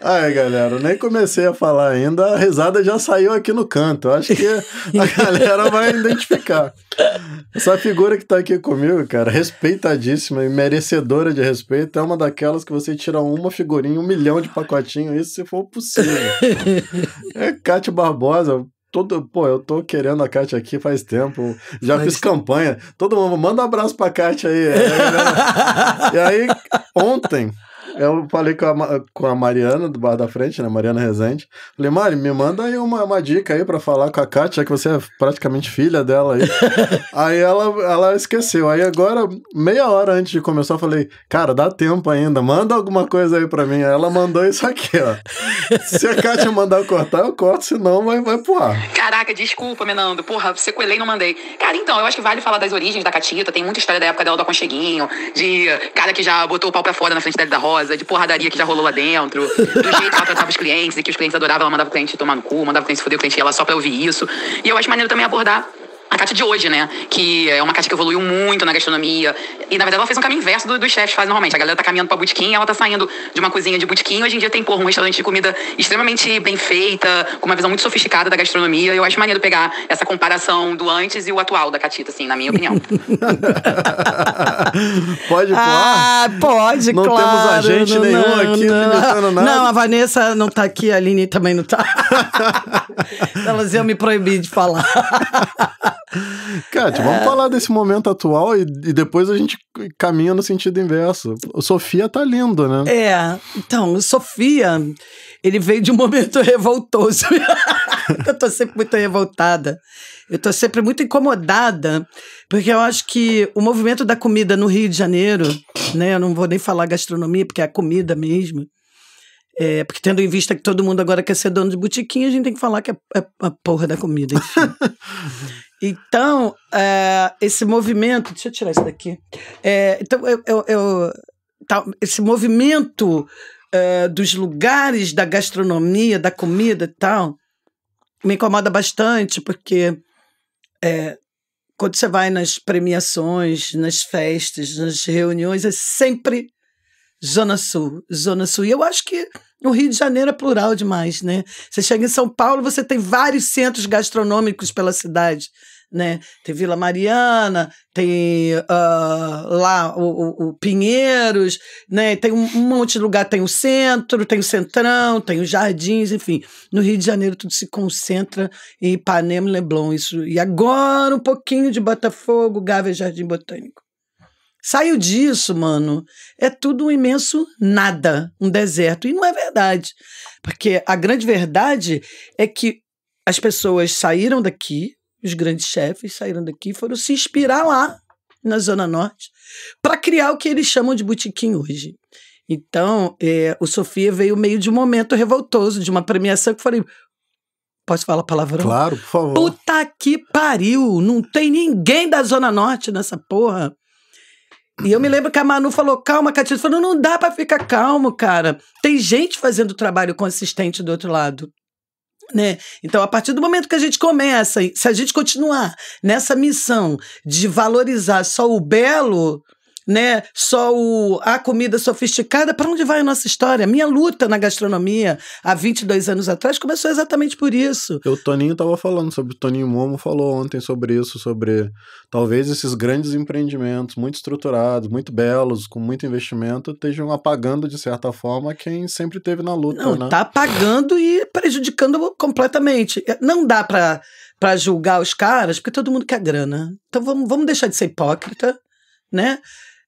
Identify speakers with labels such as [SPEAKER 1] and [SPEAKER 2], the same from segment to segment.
[SPEAKER 1] Aí, galera, nem comecei a falar ainda, a risada já saiu aqui no canto. Acho que a galera vai identificar. Essa figura que tá aqui comigo, cara, respeitadíssima e merecedora de respeito, é uma daquelas que você tira uma figurinha, um milhão de pacotinho, isso se for possível. É Cátia Barbosa, Todo, pô, eu tô querendo a Kátia aqui faz tempo. Já fiz campanha. Todo mundo, manda um abraço pra Kátia aí. Né? e aí, ontem, eu falei com a, com a Mariana do Bar da Frente, né? Mariana Rezende. Falei, Mari, me manda aí uma, uma dica aí pra falar com a Kátia, que você é praticamente filha dela aí. aí ela, ela esqueceu. Aí agora, meia hora antes de começar, eu falei, cara, dá tempo ainda, manda alguma coisa aí pra mim. Aí ela mandou isso aqui, ó. Se a Kátia mandar eu cortar, eu corto, senão vai, vai pro ar.
[SPEAKER 2] Caraca, desculpa, Menando. Porra, você coelhei e não mandei. Cara, então, eu acho que vale falar das origens da Catita. Tem muita história da época dela do Aconcheguinho, de cara que já botou o pau pra fora na frente da Rosa maravilhosa, de porradaria que já rolou lá dentro, do jeito que ela tratava os clientes, e que os clientes adoravam, ela mandava o cliente tomar no cu, mandava o cliente foder o cliente, ela só pra ouvir isso. E eu acho maneiro também abordar a Kátia de hoje, né? Que é uma Kátia que evoluiu muito na gastronomia. E, na verdade, ela fez um caminho inverso do, os chefs fazem normalmente. A galera tá caminhando pra botequim, ela tá saindo de uma cozinha de botequim. Hoje em dia tem, porra, um restaurante de comida extremamente bem feita, com uma visão muito sofisticada da gastronomia. Eu acho maneiro pegar essa comparação do antes e o atual da Catita, assim, na minha opinião. pode pôr? Ah, pode, não claro. Não temos agente não, nenhum não, aqui não. limitando nada. Não, a Vanessa não tá aqui, a Aline também não tá. Elas iam me proibir de falar. Kátia, é... vamos falar
[SPEAKER 1] desse momento atual e, e, depois a gente caminha no sentido inverso. O Sofia tá lindo, né?
[SPEAKER 2] É, então, o Sofia, ele veio de um momento revoltoso. eu tô sempre muito revoltada. Eu tô sempre muito incomodada, porque eu acho que o movimento da comida no Rio de Janeiro, né? Eu não vou nem falar gastronomia, porque é a comida mesmo. É, porque tendo em vista que todo mundo agora quer ser dono de botiquinha, a gente tem que falar que é, é a porra da comida, enfim. Então, é, esse movimento. Deixa eu tirar isso daqui. É, então, eu, eu, eu tá, esse movimento é, dos lugares da gastronomia, da comida e tal, me incomoda bastante, porque quando você vai nas premiações, nas festas, nas reuniões, é sempre Zona Sul, Zona Sul. E eu acho que o Rio de Janeiro é plural demais, né? Você chega em São Paulo, você tem vários centros gastronômicos pela cidade. Né? Tem Vila Mariana, tem uh, lá o, o, o, Pinheiros, né? Tem um, um, monte de lugar, tem o centro, tem o centrão, tem os jardins, enfim. No Rio de Janeiro tudo se concentra em Ipanema e Leblon, isso. E agora um pouquinho de Botafogo, Gávea Jardim Botânico. Saiu disso, mano. É tudo um imenso nada, um deserto. E não é verdade. Porque a grande verdade é que as pessoas saíram daqui, os grandes chefes saíram daqui e foram se inspirar lá, na Zona Norte, para criar o que eles chamam de botequim hoje. Então, é, o Sofia veio meio de um momento revoltoso, de uma premiação que eu falei. Posso falar palavrão? Claro, por favor. Puta que pariu! Não tem ninguém da Zona Norte nessa porra. E eu me lembro que a Manu falou, calma, Catilho. Falou, não dá para ficar calmo, cara. Tem gente fazendo trabalho consistente do outro lado. Né? Então, a partir do momento que a gente começa, se a gente continuar nessa missão de valorizar só o belo, né? Só o, a comida sofisticada. Para onde vai a nossa história? Minha luta na gastronomia há 22 anos atrás começou exatamente por isso. O Toninho estava falando sobre, o Toninho Momo falou ontem sobre isso, sobre talvez
[SPEAKER 1] esses grandes empreendimentos muito estruturados, muito belos, com muito investimento, estejam apagando
[SPEAKER 2] de certa forma quem sempre teve na luta, Não, né? Tá apagando e prejudicando completamente. É, não dá para para julgar os caras, porque todo mundo quer grana. Então vamos, vamos deixar de ser hipócrita, né?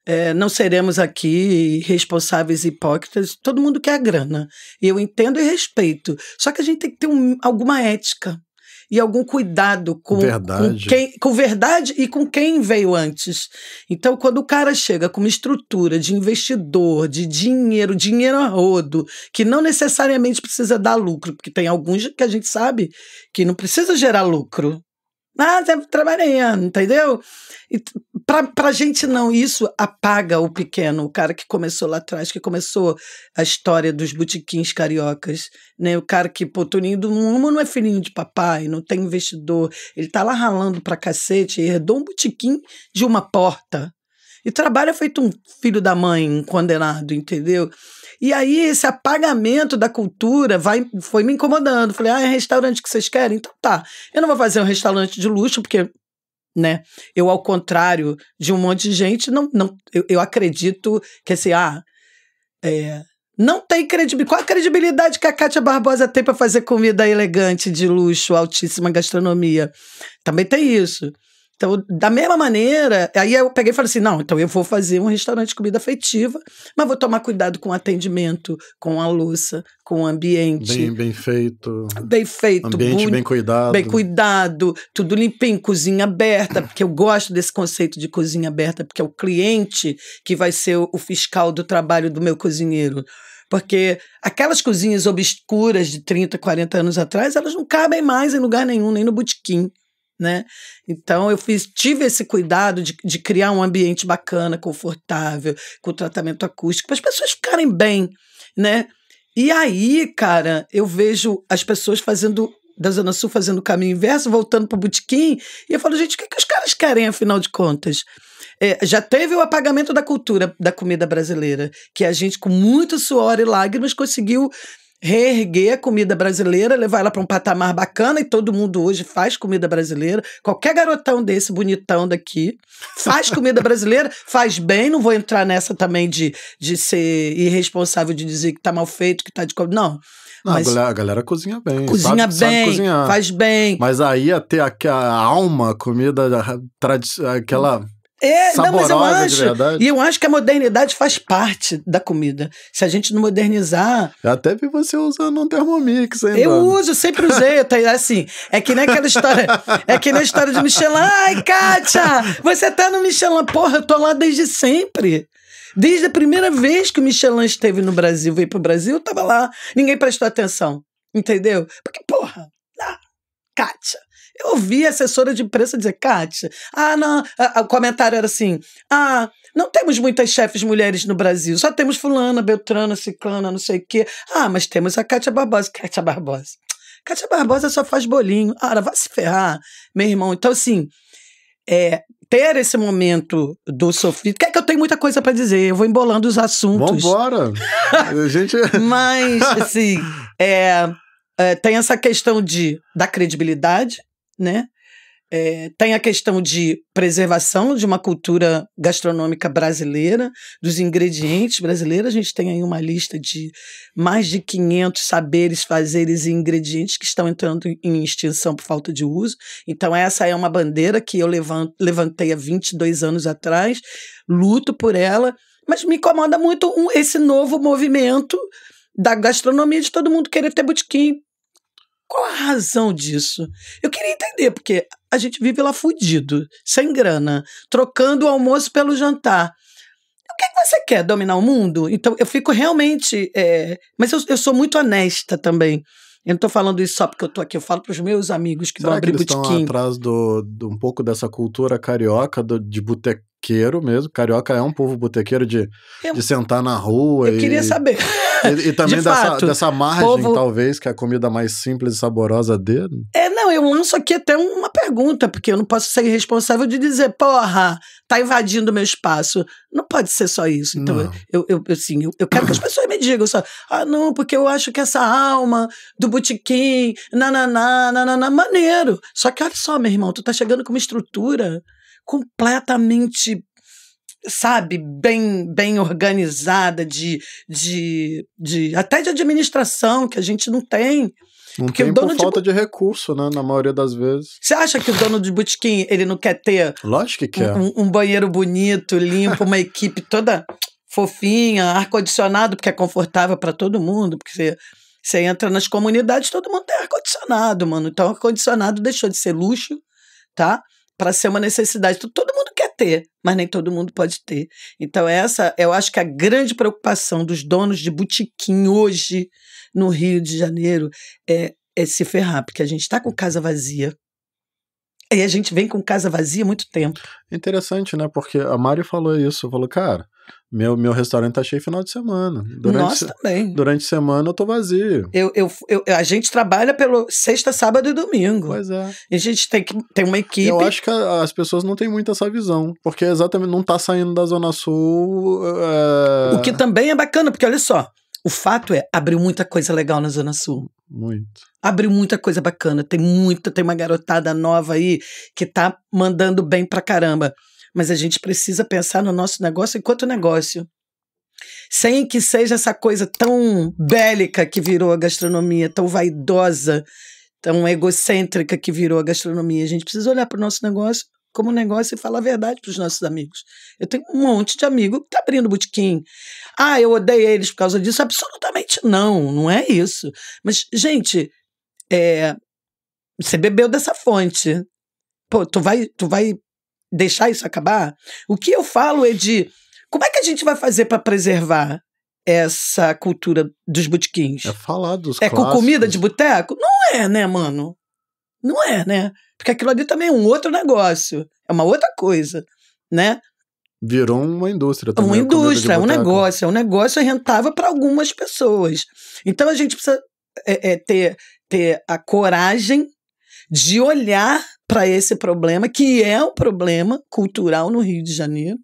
[SPEAKER 2] É, não seremos aqui responsáveis hipócritas. Todo mundo quer a grana. E eu entendo e respeito. Só que a gente tem que ter um, alguma ética e algum cuidado com verdade. Com, quem, com verdade e com quem veio antes. Então, quando o cara chega com uma estrutura de investidor, de dinheiro, dinheiro a rodo, que não necessariamente precisa dar lucro, porque tem alguns que a gente sabe que não precisa gerar lucro. Ah, tá trabalhando, entendeu? E para a gente não, isso apaga o pequeno, o cara que começou lá atrás, que começou a história dos botequins cariocas, né? O cara que, pô, Toninho do Mumo não é filhinho de papai, não tem investidor, ele tá lá ralando pra cacete, herdou um botequim de uma porta, e trabalha é feito um filho da mãe, um condenado, entendeu? E aí esse apagamento da cultura vai, foi me incomodando. Falei, ah, é restaurante que vocês querem? Então tá. Eu não vou fazer um restaurante de luxo, porque né? Eu, ao contrário de um monte de gente, não, não eu, eu acredito que assim, ah, é, não tem credibilidade. Qual a credibilidade que a Kátia Barbosa tem para fazer comida elegante, de luxo, altíssima gastronomia? Também tem isso. Então, da mesma maneira, aí eu peguei e falei assim: não, então eu vou fazer um restaurante de comida afetiva, mas vou tomar cuidado com o atendimento, com a louça, com o ambiente. Bem,
[SPEAKER 1] bem feito.
[SPEAKER 2] Bem feito. Ambiente bem cuidado. Bem cuidado, tudo limpinho, cozinha aberta, porque eu gosto desse conceito de cozinha aberta, porque é o cliente que vai ser o fiscal do trabalho do meu cozinheiro porque aquelas cozinhas obscuras de 30, 40 anos atrás, elas não cabem mais em lugar nenhum, nem no botequim né? Então eu fiz, tive esse cuidado de, de criar um ambiente bacana, confortável, com tratamento acústico, para as pessoas ficarem bem, né? E aí, cara, eu vejo as pessoas fazendo da Zona Sul fazendo o caminho inverso, voltando para o botequim, e eu falo, gente, o que, que os caras querem, afinal de contas? É, já teve o apagamento da cultura da comida brasileira, que a gente, com muito suor e lágrimas, conseguiu reerguer a comida brasileira, levar ela para um patamar bacana, e todo mundo hoje faz comida brasileira. Qualquer garotão desse, bonitão daqui, faz comida brasileira, faz bem. Não vou entrar nessa também de, de ser irresponsável, de dizer que está mal feito, que está de. Não. Não, mas, a, galera, a galera cozinha bem. Cozinha sabe, bem, sabe cozinhar.
[SPEAKER 1] faz bem. Mas aí até ter a alma, comida, tradicional, aquela
[SPEAKER 2] é, não, mas eu acho. E eu acho que a modernidade faz parte da comida. Se a gente não modernizar. Eu até vi você usando um Thermomix ainda. Eu uso, sempre usei. Tá, assim, é que nem aquela história. é que nem a história de Michelin. Ai, Kátia, você tá no Michelin. Porra, eu tô lá desde sempre. Desde a primeira vez que o Michelin esteve no Brasil, veio pro Brasil, eu tava lá. Ninguém prestou atenção. Entendeu? Porque, porra, ah, Kátia. Eu ouvi a assessora de imprensa dizer, Kátia, ah, não. o comentário era assim: ah, não temos muitas chefes mulheres no Brasil, só temos Fulana, Beltrana, Ciclana, não sei o quê. Ah, mas temos a Kátia Barbosa. Kátia Barbosa. Kátia Barbosa só faz bolinho. Ah, vai se ferrar, meu irmão. Então, assim, é, ter esse momento do sofrido. Quer é que eu tenho muita coisa para dizer, eu vou embolando os assuntos. Vambora! a gente... Mas, assim, é, é, tem essa questão de, da credibilidade, né? É, tem a questão de preservação de uma cultura gastronômica brasileira, dos ingredientes brasileiros. A gente tem aí uma lista de mais de 500 saberes, fazeres e ingredientes que estão entrando em extinção por falta de uso. Então, essa é uma bandeira que eu levantei há 22 anos atrás, luto por ela, mas me incomoda muito esse novo movimento da gastronomia de todo mundo querer ter botequim, qual a razão disso? Eu queria entender, porque a gente vive lá fudido, sem grana, trocando o almoço pelo jantar. O que, é que você quer? Dominar o mundo? Então, eu fico realmente. É... Mas eu, eu sou muito honesta também. Eu não estou falando isso só porque eu estou aqui, eu falo para os meus amigos que Será vão abrir que eles botequim. estão
[SPEAKER 1] atrás do, do, um pouco dessa cultura carioca do, de botequeiro mesmo. Carioca é um povo botequeiro de, eu, de sentar na rua. Eu e... queria saber.
[SPEAKER 2] E, também de dessa, fato, dessa margem, povo...
[SPEAKER 1] talvez, que é a comida mais simples e saborosa dele.
[SPEAKER 2] É, não, eu lanço aqui até uma pergunta, porque eu não posso ser irresponsável de dizer, porra, tá invadindo meu espaço. Não pode ser só isso. Então, eu, eu, assim, eu, eu, quero que as pessoas me digam só, ah, não, porque eu acho que essa alma do botequim, nananá, nananá, maneiro. Só que olha só, meu irmão, tu tá chegando com uma estrutura completamente sabe, bem, bem organizada, de, de, de até de administração, que a gente não tem. Não Porque tem o dono por falta de... de... recurso, né? Na maioria das vezes. Você acha que o dono de botequim, ele não quer ter... Lógico que quer. Um, um banheiro bonito, limpo, uma equipe toda fofinha, ar-condicionado, porque é confortável para todo mundo, porque você, você entra nas comunidades, todo mundo tem ar-condicionado, mano. Então, ar-condicionado deixou de ser luxo, tá? para ser uma necessidade. Todo mundo quer ter, mas nem todo mundo pode ter. Então, essa eu acho que a grande preocupação dos donos de botequim hoje no Rio de Janeiro é, é se ferrar, porque a gente está com casa vazia. E a gente vem com casa vazia há muito tempo.
[SPEAKER 1] Interessante, né? Porque a Mário falou isso. Falou, cara, meu, meu restaurante tá cheio final de semana. Durante Nós se... também. Durante semana eu tô vazio.
[SPEAKER 2] Eu, eu, eu, a gente trabalha pelo sexta, sábado e domingo. Pois é. E a gente tem, que, tem uma equipe. Eu acho que a, as pessoas não têm muito essa visão.
[SPEAKER 1] Porque exatamente não tá saindo da Zona Sul. É... O que
[SPEAKER 2] também é bacana, porque olha só. O fato é, abriu muita coisa legal na Zona Sul. Muito. Abriu muita coisa bacana. Tem muita, tem uma garotada nova aí que tá mandando bem pra caramba mas a gente precisa pensar no nosso negócio enquanto negócio. Sem que seja essa coisa tão bélica que virou a gastronomia, tão vaidosa, tão egocêntrica que virou a gastronomia. A gente precisa olhar para o nosso negócio como negócio e falar a verdade para os nossos amigos. Eu tenho um monte de amigo que está abrindo botequim. Ah, eu odeio eles por causa disso. Absolutamente não, não é isso. Mas, gente, é, você bebeu dessa fonte. Pô, tu vai, tu vai deixar isso acabar, o que eu falo é de como é que a gente vai fazer para preservar essa cultura dos botequins? É falar dos É clássicos. com comida de boteco? Não é, né, mano? Não é, né? Porque aquilo ali também é um outro negócio, é uma outra coisa, né?
[SPEAKER 1] Virou uma indústria também. Uma indústria, é um
[SPEAKER 2] negócio, é um negócio rentável para algumas pessoas. Então a gente precisa é, é, ter, ter a coragem de olhar para esse problema, que é um problema cultural no Rio de Janeiro.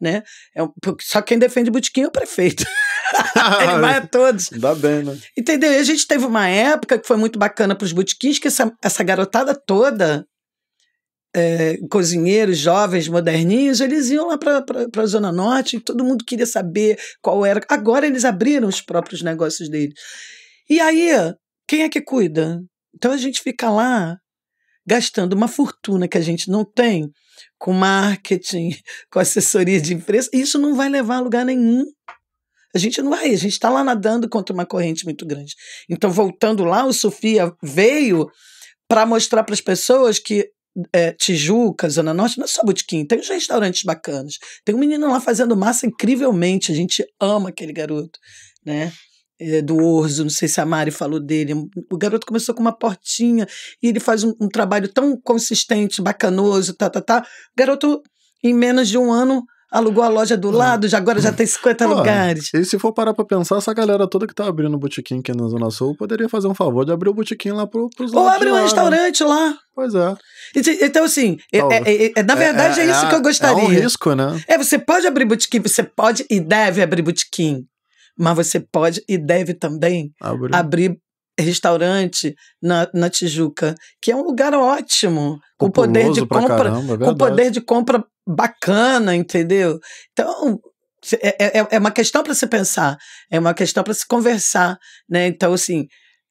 [SPEAKER 2] Né? É um, só quem defende botiquim é o prefeito. Ele vai a todos.
[SPEAKER 1] Dá bem, né?
[SPEAKER 2] Entendeu? E a gente teve uma época que foi muito bacana para os botiquins, que essa, essa garotada toda, é, cozinheiros jovens, moderninhos, eles iam lá para a Zona Norte e todo mundo queria saber qual era. Agora eles abriram os próprios negócios deles. E aí, quem é que cuida? Então a gente fica lá gastando uma fortuna que a gente não tem com marketing, com assessoria de imprensa, isso não vai levar a lugar nenhum. A gente não vai, a gente está lá nadando contra uma corrente muito grande. Então, voltando lá, o Sofia veio para mostrar para as pessoas que é, Tijuca, Zona Norte, não é só botequim, tem uns restaurantes bacanas. Tem um menino lá fazendo massa incrivelmente, a gente ama aquele garoto, né? Eh, do Orzo, não sei se a Mari falou dele. O garoto começou com uma portinha e ele faz um, um, trabalho tão consistente, bacanoso, tá, tá, tá. O garoto, em menos de um ano, alugou a loja do uhum. lado, já, agora já tem 50 Pô, lugares.
[SPEAKER 1] E se for parar pra pensar, essa galera toda que tá abrindo botequim aqui na Zona Sul poderia fazer um favor de abrir o botequim lá pro, pros Ou abrir um lá, né? restaurante
[SPEAKER 2] né? lá. Pois é. Então, assim, é, é, é, é, na é, verdade é, é, isso que eu gostaria. É um risco, né? É, você pode abrir botequim, você pode e deve abrir botequim mas você pode e deve também Abre. abrir restaurante na, na Tijuca, que é um lugar ótimo, com poder de compra, caramba, é com poder de compra bacana, entendeu? Então é, é, é, é uma questão para se pensar, é uma questão para se conversar, né? Então assim,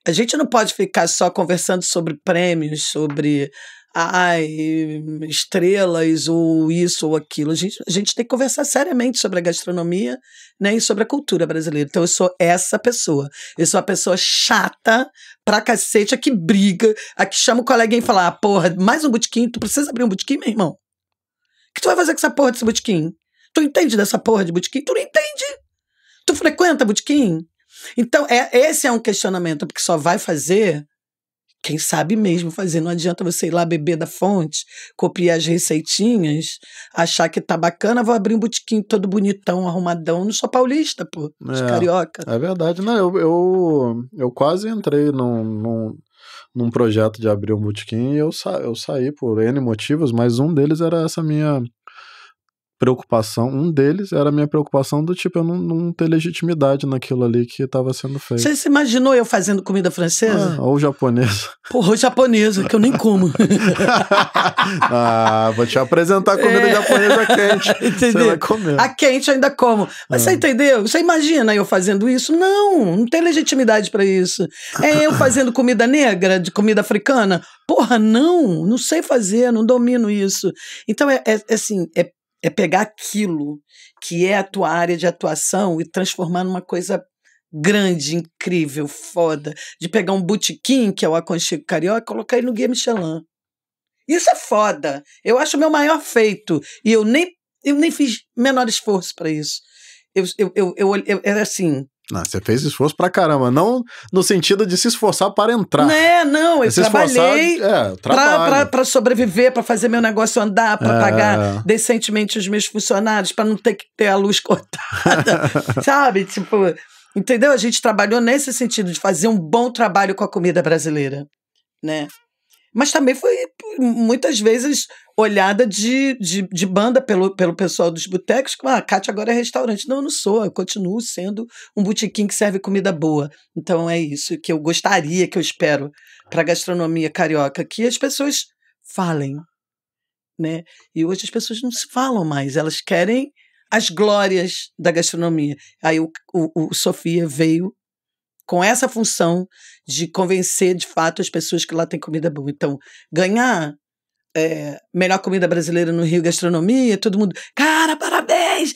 [SPEAKER 2] a gente não pode ficar só conversando sobre prêmios, sobre ai, estrelas ou isso ou aquilo. A gente, a gente tem que conversar seriamente sobre a gastronomia né, e sobre a cultura brasileira. Então eu sou essa pessoa. Eu sou a pessoa chata pra cacete, a que briga, a que chama o colega e fala: ah, porra, mais um botequim, tu precisa abrir um botequim, meu irmão? O que tu vai fazer com essa porra desse botequim? Tu entende dessa porra de botequim? Tu não entende? Tu frequenta botequim? Então, é, esse é um questionamento, porque só vai fazer quem sabe mesmo fazer. Não adianta você ir lá beber da fonte, copiar as receitinhas, achar que tá bacana, vou abrir um botequim todo bonitão, arrumadão. Não sou paulista, pô. Sou é, carioca.
[SPEAKER 1] É verdade. Não, eu, eu, eu quase entrei num, num, num projeto de abrir um botequim e eu, sa, eu saí por N motivos, mas um deles era essa minha preocupação, um deles era a minha preocupação do tipo, eu não, não ter legitimidade naquilo ali que estava sendo feito. Você se
[SPEAKER 2] imaginou eu fazendo comida francesa?
[SPEAKER 1] Ah, ou japonesa.
[SPEAKER 2] Porra, japonesa, que eu nem como.
[SPEAKER 1] ah, vou te apresentar comida é... japonesa quente. Entendeu? Você vai comer. A
[SPEAKER 2] quente ainda como. Mas você ah. entendeu? Você imagina eu fazendo isso? Não, não tem legitimidade para isso. É eu fazendo comida negra, de comida africana? Porra, não, não sei fazer, não domino isso. Então, é, é, é assim, é é pegar aquilo que é a tua área de atuação e transformar numa coisa grande, incrível, foda. De pegar um botequim, que é o Aconchego Carioca, e colocar ele no Guia Michelin. Isso é foda. Eu acho o meu maior feito. E eu nem, eu nem fiz menor esforço para isso. Eu, eu, eu, eu, eu, era é assim, não,
[SPEAKER 1] ah, você fez esforço pra caramba. Não no sentido de se esforçar para entrar. Né, não, eu é trabalhei para é,
[SPEAKER 2] pra, sobreviver, pra fazer meu negócio andar, pra é. pagar decentemente os meus funcionários, pra não ter que ter a luz cortada. sabe? Tipo, entendeu? A gente trabalhou nesse sentido de fazer um bom trabalho com a comida brasileira, né? Mas também foi muitas vezes olhada de, de, de, banda pelo, pelo pessoal dos botecos, ah, a Cátia agora é restaurante. Não, eu não sou, eu continuo sendo um botequim que serve comida boa. Então é isso que eu gostaria, que eu espero para a gastronomia carioca, que as pessoas falem. Né? E hoje as pessoas não se falam mais, elas querem as glórias da gastronomia. Aí o, o, o Sofia veio com essa função de convencer de fato as pessoas que lá tem comida boa. Então, ganhar é, melhor comida brasileira no Rio Gastronomia, todo mundo, cara, parabéns!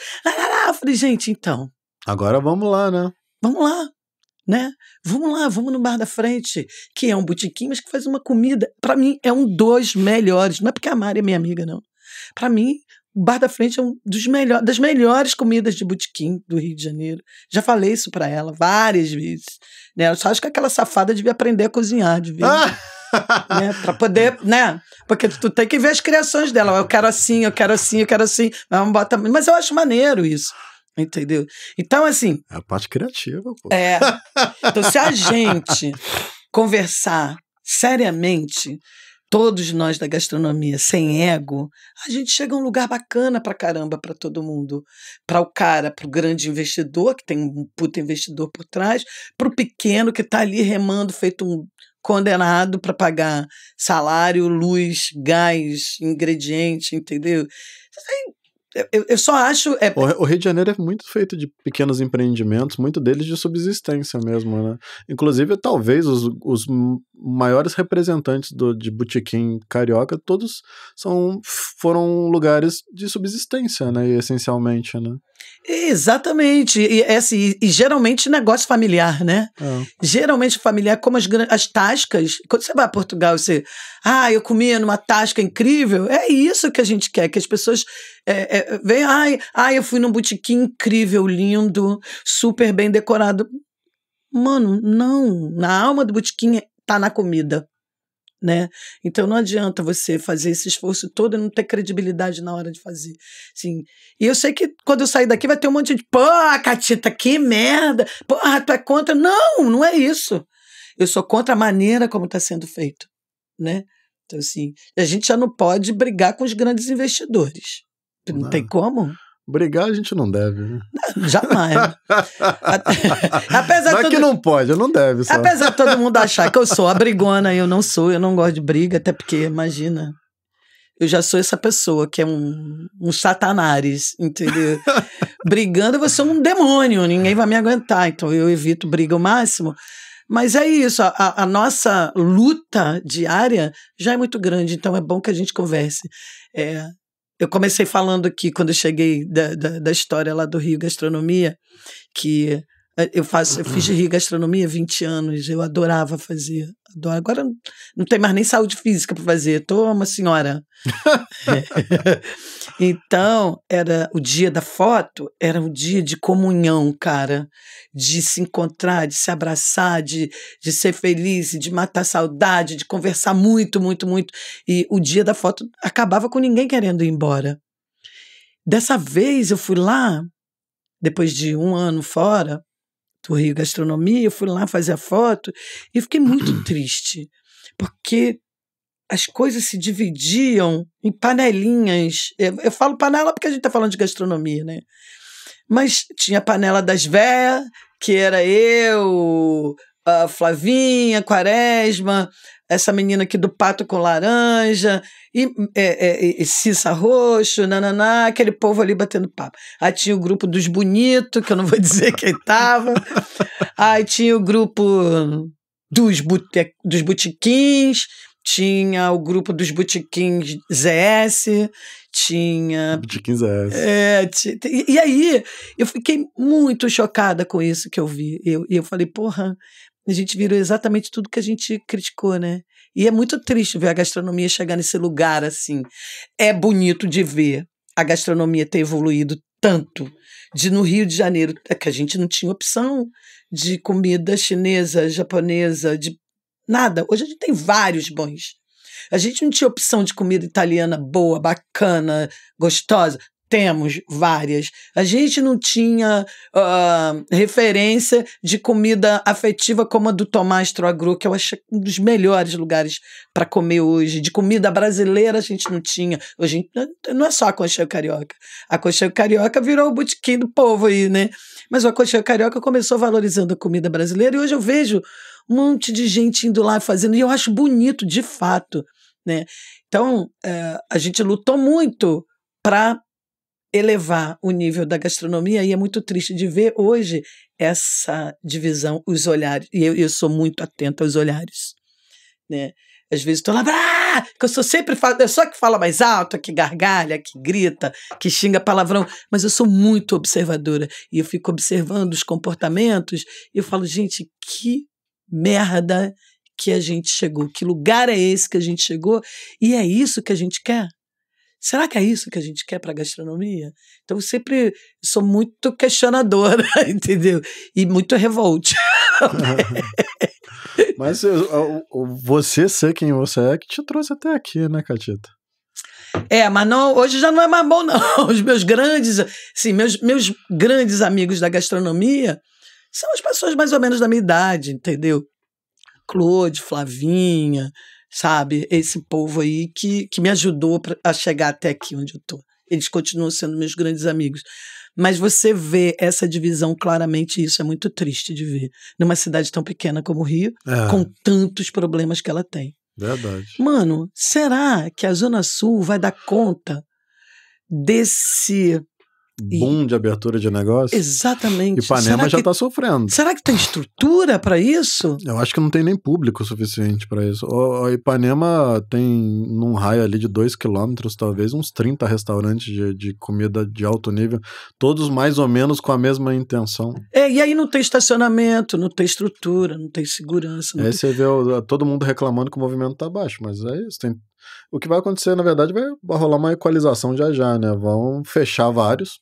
[SPEAKER 2] Eu falei, gente, então. Agora vamos lá, né? Vamos lá, né? Vamos lá, vamos no Bar da Frente, que é um botequim, mas que faz uma comida. Para mim, é um dos melhores. Não é porque a Mari é minha amiga, não. Para mim, o Bar da Frente é um dos melhores, das melhores comidas de botequim do Rio de Janeiro. Já falei isso para ela várias vezes. Né? Eu só acho que aquela safada devia aprender a cozinhar, devia. Ah! né? Pra poder, né? Porque tu tem que ver as criações dela. Eu quero assim, eu quero assim, eu quero assim. Mas, bota... Mas eu acho maneiro isso. Entendeu? Então, assim.
[SPEAKER 1] É a parte criativa,
[SPEAKER 2] pô. É. Então, se a gente conversar seriamente, todos nós da gastronomia, sem ego, a gente chega a um lugar bacana pra caramba pra todo mundo. Pra o cara, pro grande investidor, que tem um puta investidor por trás, pro pequeno que tá ali remando, feito um condenado para pagar salário, luz, gás, ingrediente, entendeu? Eu, eu só acho. É... O, Rio de Janeiro é muito feito de pequenos empreendimentos, muito deles de
[SPEAKER 1] subsistência mesmo, né? Inclusive, talvez os, os maiores representantes do, de botequim carioca, todos são, foram lugares de subsistência, né? Essencialmente, né?
[SPEAKER 2] Exatamente. E, é assim, e, geralmente negócio familiar, né? É. Geralmente familiar, como as, as tascas. Quando você vai a Portugal, você. Ah, eu comia numa tasca incrível. É isso que a gente quer, que as pessoas é, é venham. Ai, ai, eu fui num botequim incrível, lindo, super bem decorado. Mano, não. Na alma do botequim é tá na comida. Né? Então não adianta você fazer esse esforço todo e não ter credibilidade na hora de fazer. Sim. E eu sei que quando eu sair daqui vai ter um monte de, pô, Catita, que merda. Porra, ah, tu é contra? Não, não é isso. Eu sou contra a maneira como está sendo feito, né? Então assim, a gente já não pode brigar com os grandes investidores. Não, não. tem como. Brigar a gente não deve. Né? Jamais. Apesar todo... que não
[SPEAKER 1] pode, não deve. Só. Apesar de
[SPEAKER 2] todo mundo achar que eu sou a brigona, eu não sou, eu não gosto de briga, até porque, imagina, eu já sou essa pessoa que é um, um entendeu? Brigando, eu vou ser um demônio, ninguém vai me aguentar, então eu evito briga o máximo. Mas é isso, a, a, nossa luta diária já é muito grande, então é bom que a gente converse. É, eu comecei falando aqui quando eu cheguei da, da, da, história lá do Rio Gastronomia, que eh, eu, faço, eu fiz Rio Gastronomia 20 anos, eu adorava fazer. Agora não tem mais nem saúde física para fazer. uma senhora. então, era o dia da foto, era um dia de comunhão, cara. De se encontrar, de se abraçar, de, de ser feliz, de matar saudade, de conversar muito, muito, muito. E o dia da foto acabava com ninguém querendo ir embora. Dessa vez eu fui lá, depois de um ano fora, para Rio Gastronomia, eu fui lá fazer a foto e fiquei muito triste, porque as coisas se dividiam em panelinhas. Eu, eu falo panela porque a gente está falando de gastronomia, né? Mas tinha a panela das véias, que era eu, a Flavinha, Quaresma, essa menina aqui do Pato com Laranja, e, é, é, e Cissa Roxo, nananá, aquele povo ali batendo papo. Aí tinha o grupo dos bonitos, que eu não vou dizer quem tava. Aí tinha o grupo dos, bute, dos Butiquins, tinha o grupo dos Butiquins ZS, tinha. Butiquins ZS. É, t... e aí eu fiquei muito chocada com isso que eu vi. E eu, eu falei, porra, a gente virou exatamente tudo que a gente criticou, né? E é muito triste ver a gastronomia chegar nesse lugar assim. É bonito de ver a gastronomia ter evoluído tanto de no Rio de Janeiro, é que a gente não tinha opção de comida chinesa, japonesa, de nada. Hoje a gente tem vários bons. A gente não tinha opção de comida italiana boa, bacana, gostosa. Temos várias. A gente não tinha uh, referência de comida afetiva como a do Tomás Troagru, que eu acho um dos melhores lugares para comer hoje. De comida brasileira a gente não tinha. Hoje não é só a aconchego carioca. A aconchego carioca virou o botequim do povo aí, né? Mas a aconchego carioca começou valorizando a comida brasileira e hoje eu vejo um monte de gente indo lá fazendo. E eu acho bonito, de fato. Né? Então, uh, a gente lutou muito para elevar o nível da gastronomia e é muito triste de ver hoje essa divisão, os olhares. E eu, eu sou muito atenta aos olhares, né? Às vezes estou lá, ah! eu sou sempre eu só que fala mais alto, que gargalha, que grita, que xinga palavrão, mas eu sou muito observadora e eu fico observando os comportamentos e eu falo, gente, que merda que a gente chegou, que lugar é esse que a gente chegou e é isso que a gente quer? Será que é isso que a gente quer para gastronomia? Então eu sempre sou muito questionadora, entendeu? E muito revolte.
[SPEAKER 1] Mas você ser quem você é
[SPEAKER 2] que te trouxe até aqui, né, Catita? É, mas não, hoje já não é mais bom, não. Os meus grandes, sim, meus, meus grandes amigos da gastronomia são as pessoas mais ou menos da minha idade, entendeu? Claude, Flavinha, sabe? Esse povo aí que, que me ajudou pra, a chegar até aqui onde eu tô. Eles continuam sendo meus grandes amigos. Mas você vê essa divisão claramente, isso é muito triste de ver. Numa cidade tão pequena como o Rio, é. com tantos problemas que ela tem. Verdade. Mano, será que a Zona Sul vai dar conta desse
[SPEAKER 1] boom e... de abertura de negócio.
[SPEAKER 2] Exatamente. Ipanema será já está sofrendo. Será que
[SPEAKER 1] tem estrutura para isso? Eu acho que não tem nem público suficiente para isso. O, Ipanema tem, num raio ali de dois quilômetros, talvez, uns 30 restaurantes de, de comida de alto nível, todos mais ou menos com a mesma intenção.
[SPEAKER 2] É, e aí não tem estacionamento, não tem estrutura, não tem segurança. Não aí tem...
[SPEAKER 1] você vê o, todo mundo reclamando que o movimento está baixo, mas é isso, tem o que vai acontecer, na verdade, vai rolar uma equalização já já, né? Vão fechar vários,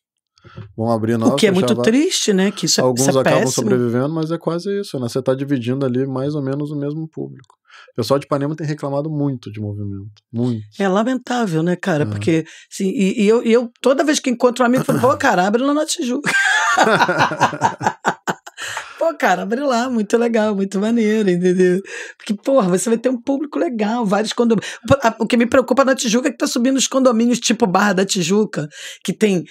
[SPEAKER 1] vão abrir novas. O que é muito triste,
[SPEAKER 2] né? Que isso, é Alguns isso é acabam péssimo.
[SPEAKER 1] sobrevivendo, mas é quase isso, né? Você está dividindo ali mais ou menos o mesmo público. O pessoal de Ipanema tem reclamado muito
[SPEAKER 2] de movimento. Muito. É lamentável, né, cara? É. Porque, assim, e, e eu, e eu, toda vez que encontro um amigo, falo, pô, cara, abre lá na Tijuca. pô, cara, abre lá, muito legal, muito maneiro, entendeu? Porque, porra, você vai ter um público legal, vários condomínios. O que me preocupa na Tijuca é que tá subindo os condomínios tipo Barra da Tijuca, que tem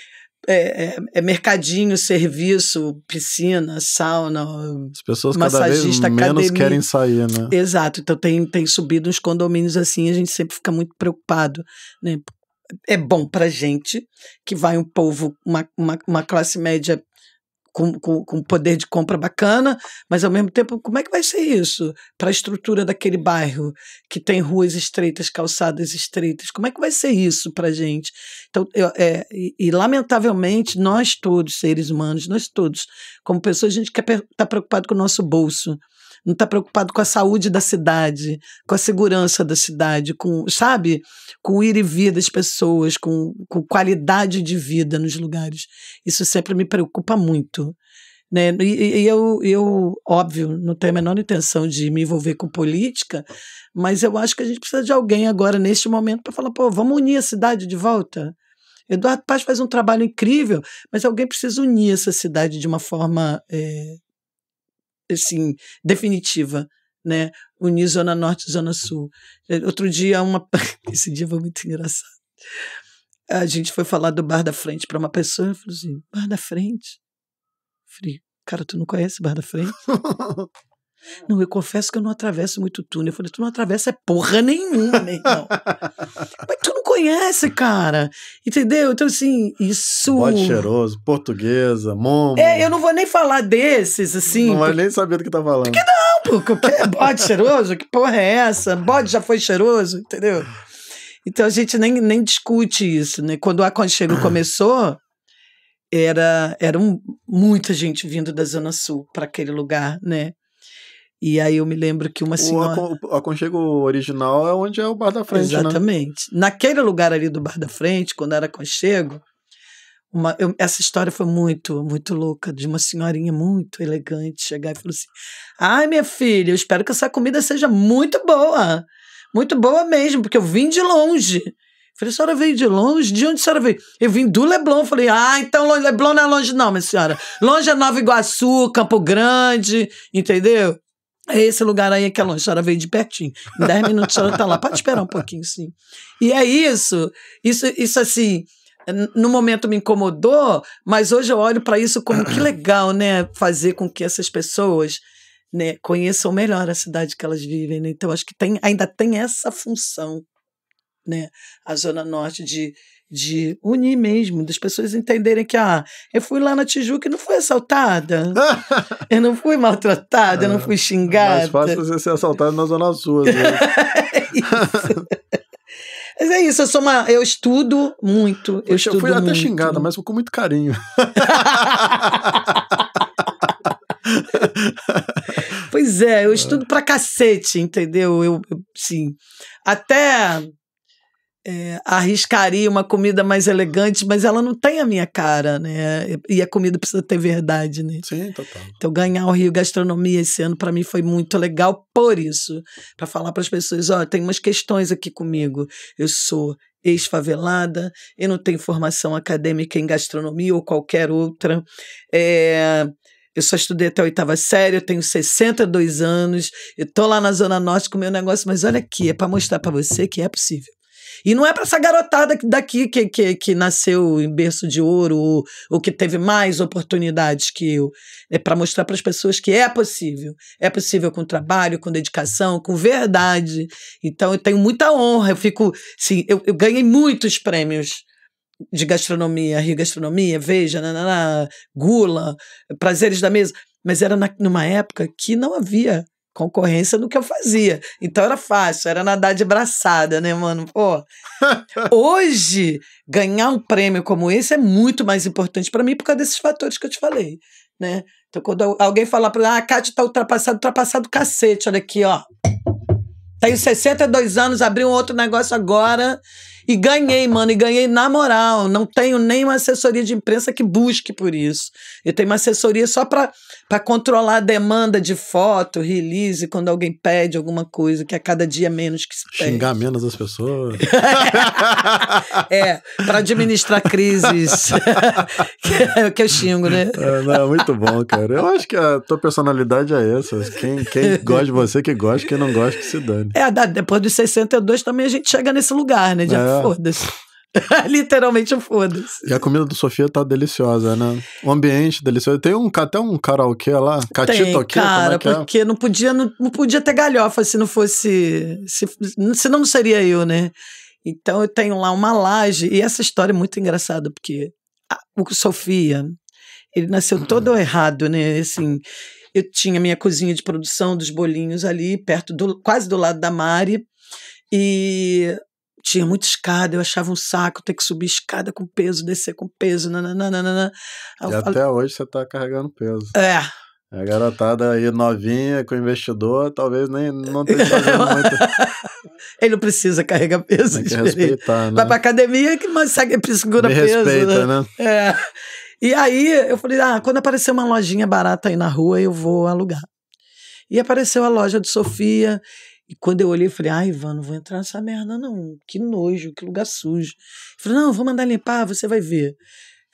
[SPEAKER 2] é, é, é, mercadinho, serviço, piscina, sauna, As pessoas massagista, cada vez menos academia. querem sair, né? Exato. Então tem, tem subido uns condomínios assim, a gente sempre fica muito preocupado, né? É bom pra gente que vai um povo, uma, uma, uma classe média com, com, com poder de compra bacana, mas ao mesmo tempo, como é que vai ser isso para a estrutura daquele bairro que tem ruas estreitas, calçadas estreitas? Como é que vai ser isso para a gente? Então, eu, é, e, e, lamentavelmente, nós todos, seres humanos, nós todos, como pessoas, a gente quer estar tá preocupado com o nosso bolso não está preocupado com a saúde da cidade, com a segurança da cidade, com, sabe, com o ir e vir das pessoas, com, com qualidade de vida nos lugares. Isso sempre me preocupa muito. Né? E, e, eu, eu, óbvio, não tenho a menor intenção de me envolver com política, mas eu acho que a gente precisa de alguém agora, neste momento, para falar, pô, vamos unir a cidade de volta? Eduardo Paz faz um trabalho incrível, mas alguém precisa unir essa cidade de uma forma é, assim, definitiva, né? Unir Zona Norte e Zona Sul. Outro dia, uma. Esse dia foi muito engraçado. A gente foi falar do Bar da Frente para uma pessoa, eu falei assim: Bar da Frente? Eu falei, cara, tu não conhece Bar da Frente? Não, eu confesso que eu não atravesso muito túnel. Eu falei, tu não atravessa porra nenhuma, meu irmão. Mas tu conhece, cara. Entendeu? Então, assim, isso. Bode cheiroso, portuguesa, momo. É, eu não vou nem falar desses, assim. Não vai porque... nem saber do que tá falando. Por que não, porque é bode cheiroso? Que porra é essa? Bode já foi cheiroso, entendeu? Então a gente nem, nem discute isso, né? Quando o aconchego começou, era, era um, muita gente vindo da Zona Sul para aquele lugar, né? E aí eu me lembro que uma senhora. O aconchego original é onde é o bar da frente. Né? Exatamente. Né? Naquele lugar ali do bar da frente, quando era aconchego, uma, eu, essa história foi muito, muito louca, de uma senhorinha muito elegante chegar e falar assim: Ai, minha filha, eu espero que essa comida seja muito boa. Muito boa mesmo, porque eu vim de longe. Eu falei, a senhora veio de longe? De onde a senhora veio? Eu vim do Leblon. Eu falei, ah, então Leblon não é longe, não, minha senhora. Longe é Nova Iguaçu, Campo Grande, entendeu? é esse lugar aí que a senhora veio de pertinho. Em 10 minutos ela está lá. Pode esperar um pouquinho, sim. E é isso. Isso, isso assim, no momento me incomodou, mas hoje eu olho para isso como que legal, né? Fazer com que essas pessoas né, conheçam melhor a cidade que elas vivem. Né? Então, acho que tem, ainda tem essa função, né? A Zona Norte de de unir mesmo, das pessoas entenderem que, ah, eu fui lá na Tijuca e não fui assaltada, eu não fui maltratada, eu não é, fui é xingada. É mais fácil você ser assaltada na Zona Sul, às vezes. é mas é isso, eu sou uma. Eu estudo muito. Eu, estudo eu fui muito. até xingada, mas com muito carinho. pois é, eu estudo é. pra cacete, entendeu? eu sim. Até é, arriscaria uma comida mais elegante, mas ela não tem a minha cara, né? E a comida precisa ter verdade, né? Sim, total. Então ganhar o Rio Gastronomia esse ano para mim foi muito legal por isso, para falar para as pessoas, ó, tem umas questões aqui comigo. Eu sou ex-favelada, eu não tenho formação acadêmica em gastronomia ou qualquer outra. É, eu só estudei até a oitava série, eu tenho 62 anos, eu tô lá na Zona Norte com o meu negócio, mas olha aqui, é para mostrar para você que é possível. E não é para essa garotada daqui que, que, que nasceu em berço de ouro ou, ou que teve mais oportunidades que eu. É para mostrar para as pessoas que é possível. É possível com trabalho, com dedicação, com verdade. Então eu tenho muita honra. Eu fico, sim, eu, eu ganhei muitos prêmios de gastronomia, Rio Gastronomia, Veja, Gula, Prazeres da Mesa. Mas era na, numa época que não havia concorrência no que eu fazia. Então era fácil, era nadar de braçada, né, mano? Pô. Hoje, ganhar um prêmio como esse é muito mais importante para mim por causa desses fatores que eu te falei, né? Então quando alguém falar para ah, a Cátia tá ultrapassado, ultrapassado cacete, olha aqui, ó. Tenho 62 anos, abri um outro negócio agora e ganhei, mano, e ganhei na moral. Não tenho nenhuma assessoria de imprensa que busque por isso. Eu tenho uma assessoria só para controlar a demanda de foto, release, quando alguém pede alguma coisa, que é cada dia menos que se pede. Xingar
[SPEAKER 1] menos as pessoas.
[SPEAKER 2] é, para administrar crises.
[SPEAKER 1] que é o que eu xingo, né? É, não, é muito bom, cara. Eu acho que a tua personalidade é essa. Quem, quem gosta de você, que gosta, quem não gosta, que se dane doido.
[SPEAKER 2] É, depois dos 62 também a gente chega nesse lugar, né? De é. foda-se. Literalmente foda-se.
[SPEAKER 1] E a comida do Sofia tá deliciosa, né? O ambiente delicioso. Tem um, até um karaokê lá, catito aqui. Cara, é, é porque
[SPEAKER 2] é? não podia, não, não, podia ter galhofa se não fosse. Se, senão não seria eu, né? Então eu tenho lá uma laje. E essa história é muito engraçada, porque a, o Sofia, ele nasceu todo errado, né? Assim, eu tinha minha cozinha de produção dos bolinhos ali, perto do, quase do lado da Mari. E tinha muita escada, eu achava um saco ter que subir escada com peso, descer com peso, nananana. E até
[SPEAKER 1] hoje você tá carregando peso. É. A garotada aí novinha, com investidor, talvez nem não tenha tá fazendo
[SPEAKER 2] muito. Ele não precisa carregar peso. Tem que respeitar, né? Vai pra academia que mais segue segura Me peso. Respeita, né? né? É. E aí eu falei: ah, quando aparecer uma lojinha barata aí na rua, eu vou alugar. E apareceu a loja de Sofia. E quando eu olhei, eu falei, ai, Ivan, não vou entrar nessa merda, não. Que nojo, que lugar sujo. Eu falei, não, vou mandar limpar, você vai ver. Eu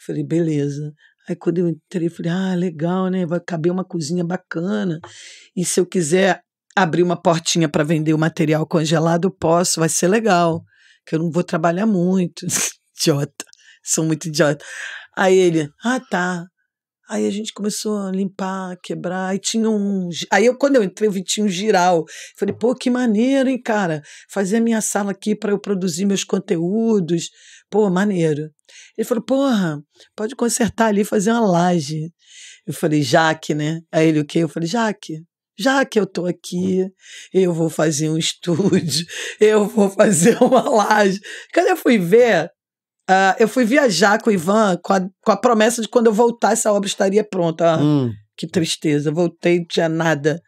[SPEAKER 2] falei, beleza. Aí quando eu entrei, eu falei, ah, legal, né? Vai caber uma cozinha bacana. E se eu quiser abrir uma portinha para vender o material congelado, eu posso, vai ser legal. Que eu não vou trabalhar muito. idiota. Sou muito idiota. Aí ele, ah, tá. Aí a gente começou a limpar, a quebrar, e tinha um. Aí eu, quando eu entrei, eu vi tinha um giral. Falei, pô, que maneiro, hein, cara? Fazer a minha sala aqui para eu produzir meus conteúdos. Pô, maneiro. Ele falou, porra, pode consertar ali, fazer uma laje. Eu falei, Jaque, né? Aí ele, o quê? Eu falei, Jaque, já que eu tô aqui, eu vou fazer um estúdio, eu vou fazer uma laje. Quando eu fui ver, Uh, eu fui viajar com o Ivan com a, com a promessa de quando eu voltar essa obra estaria pronta. Ah, hum. Que tristeza, voltei, não tinha nada.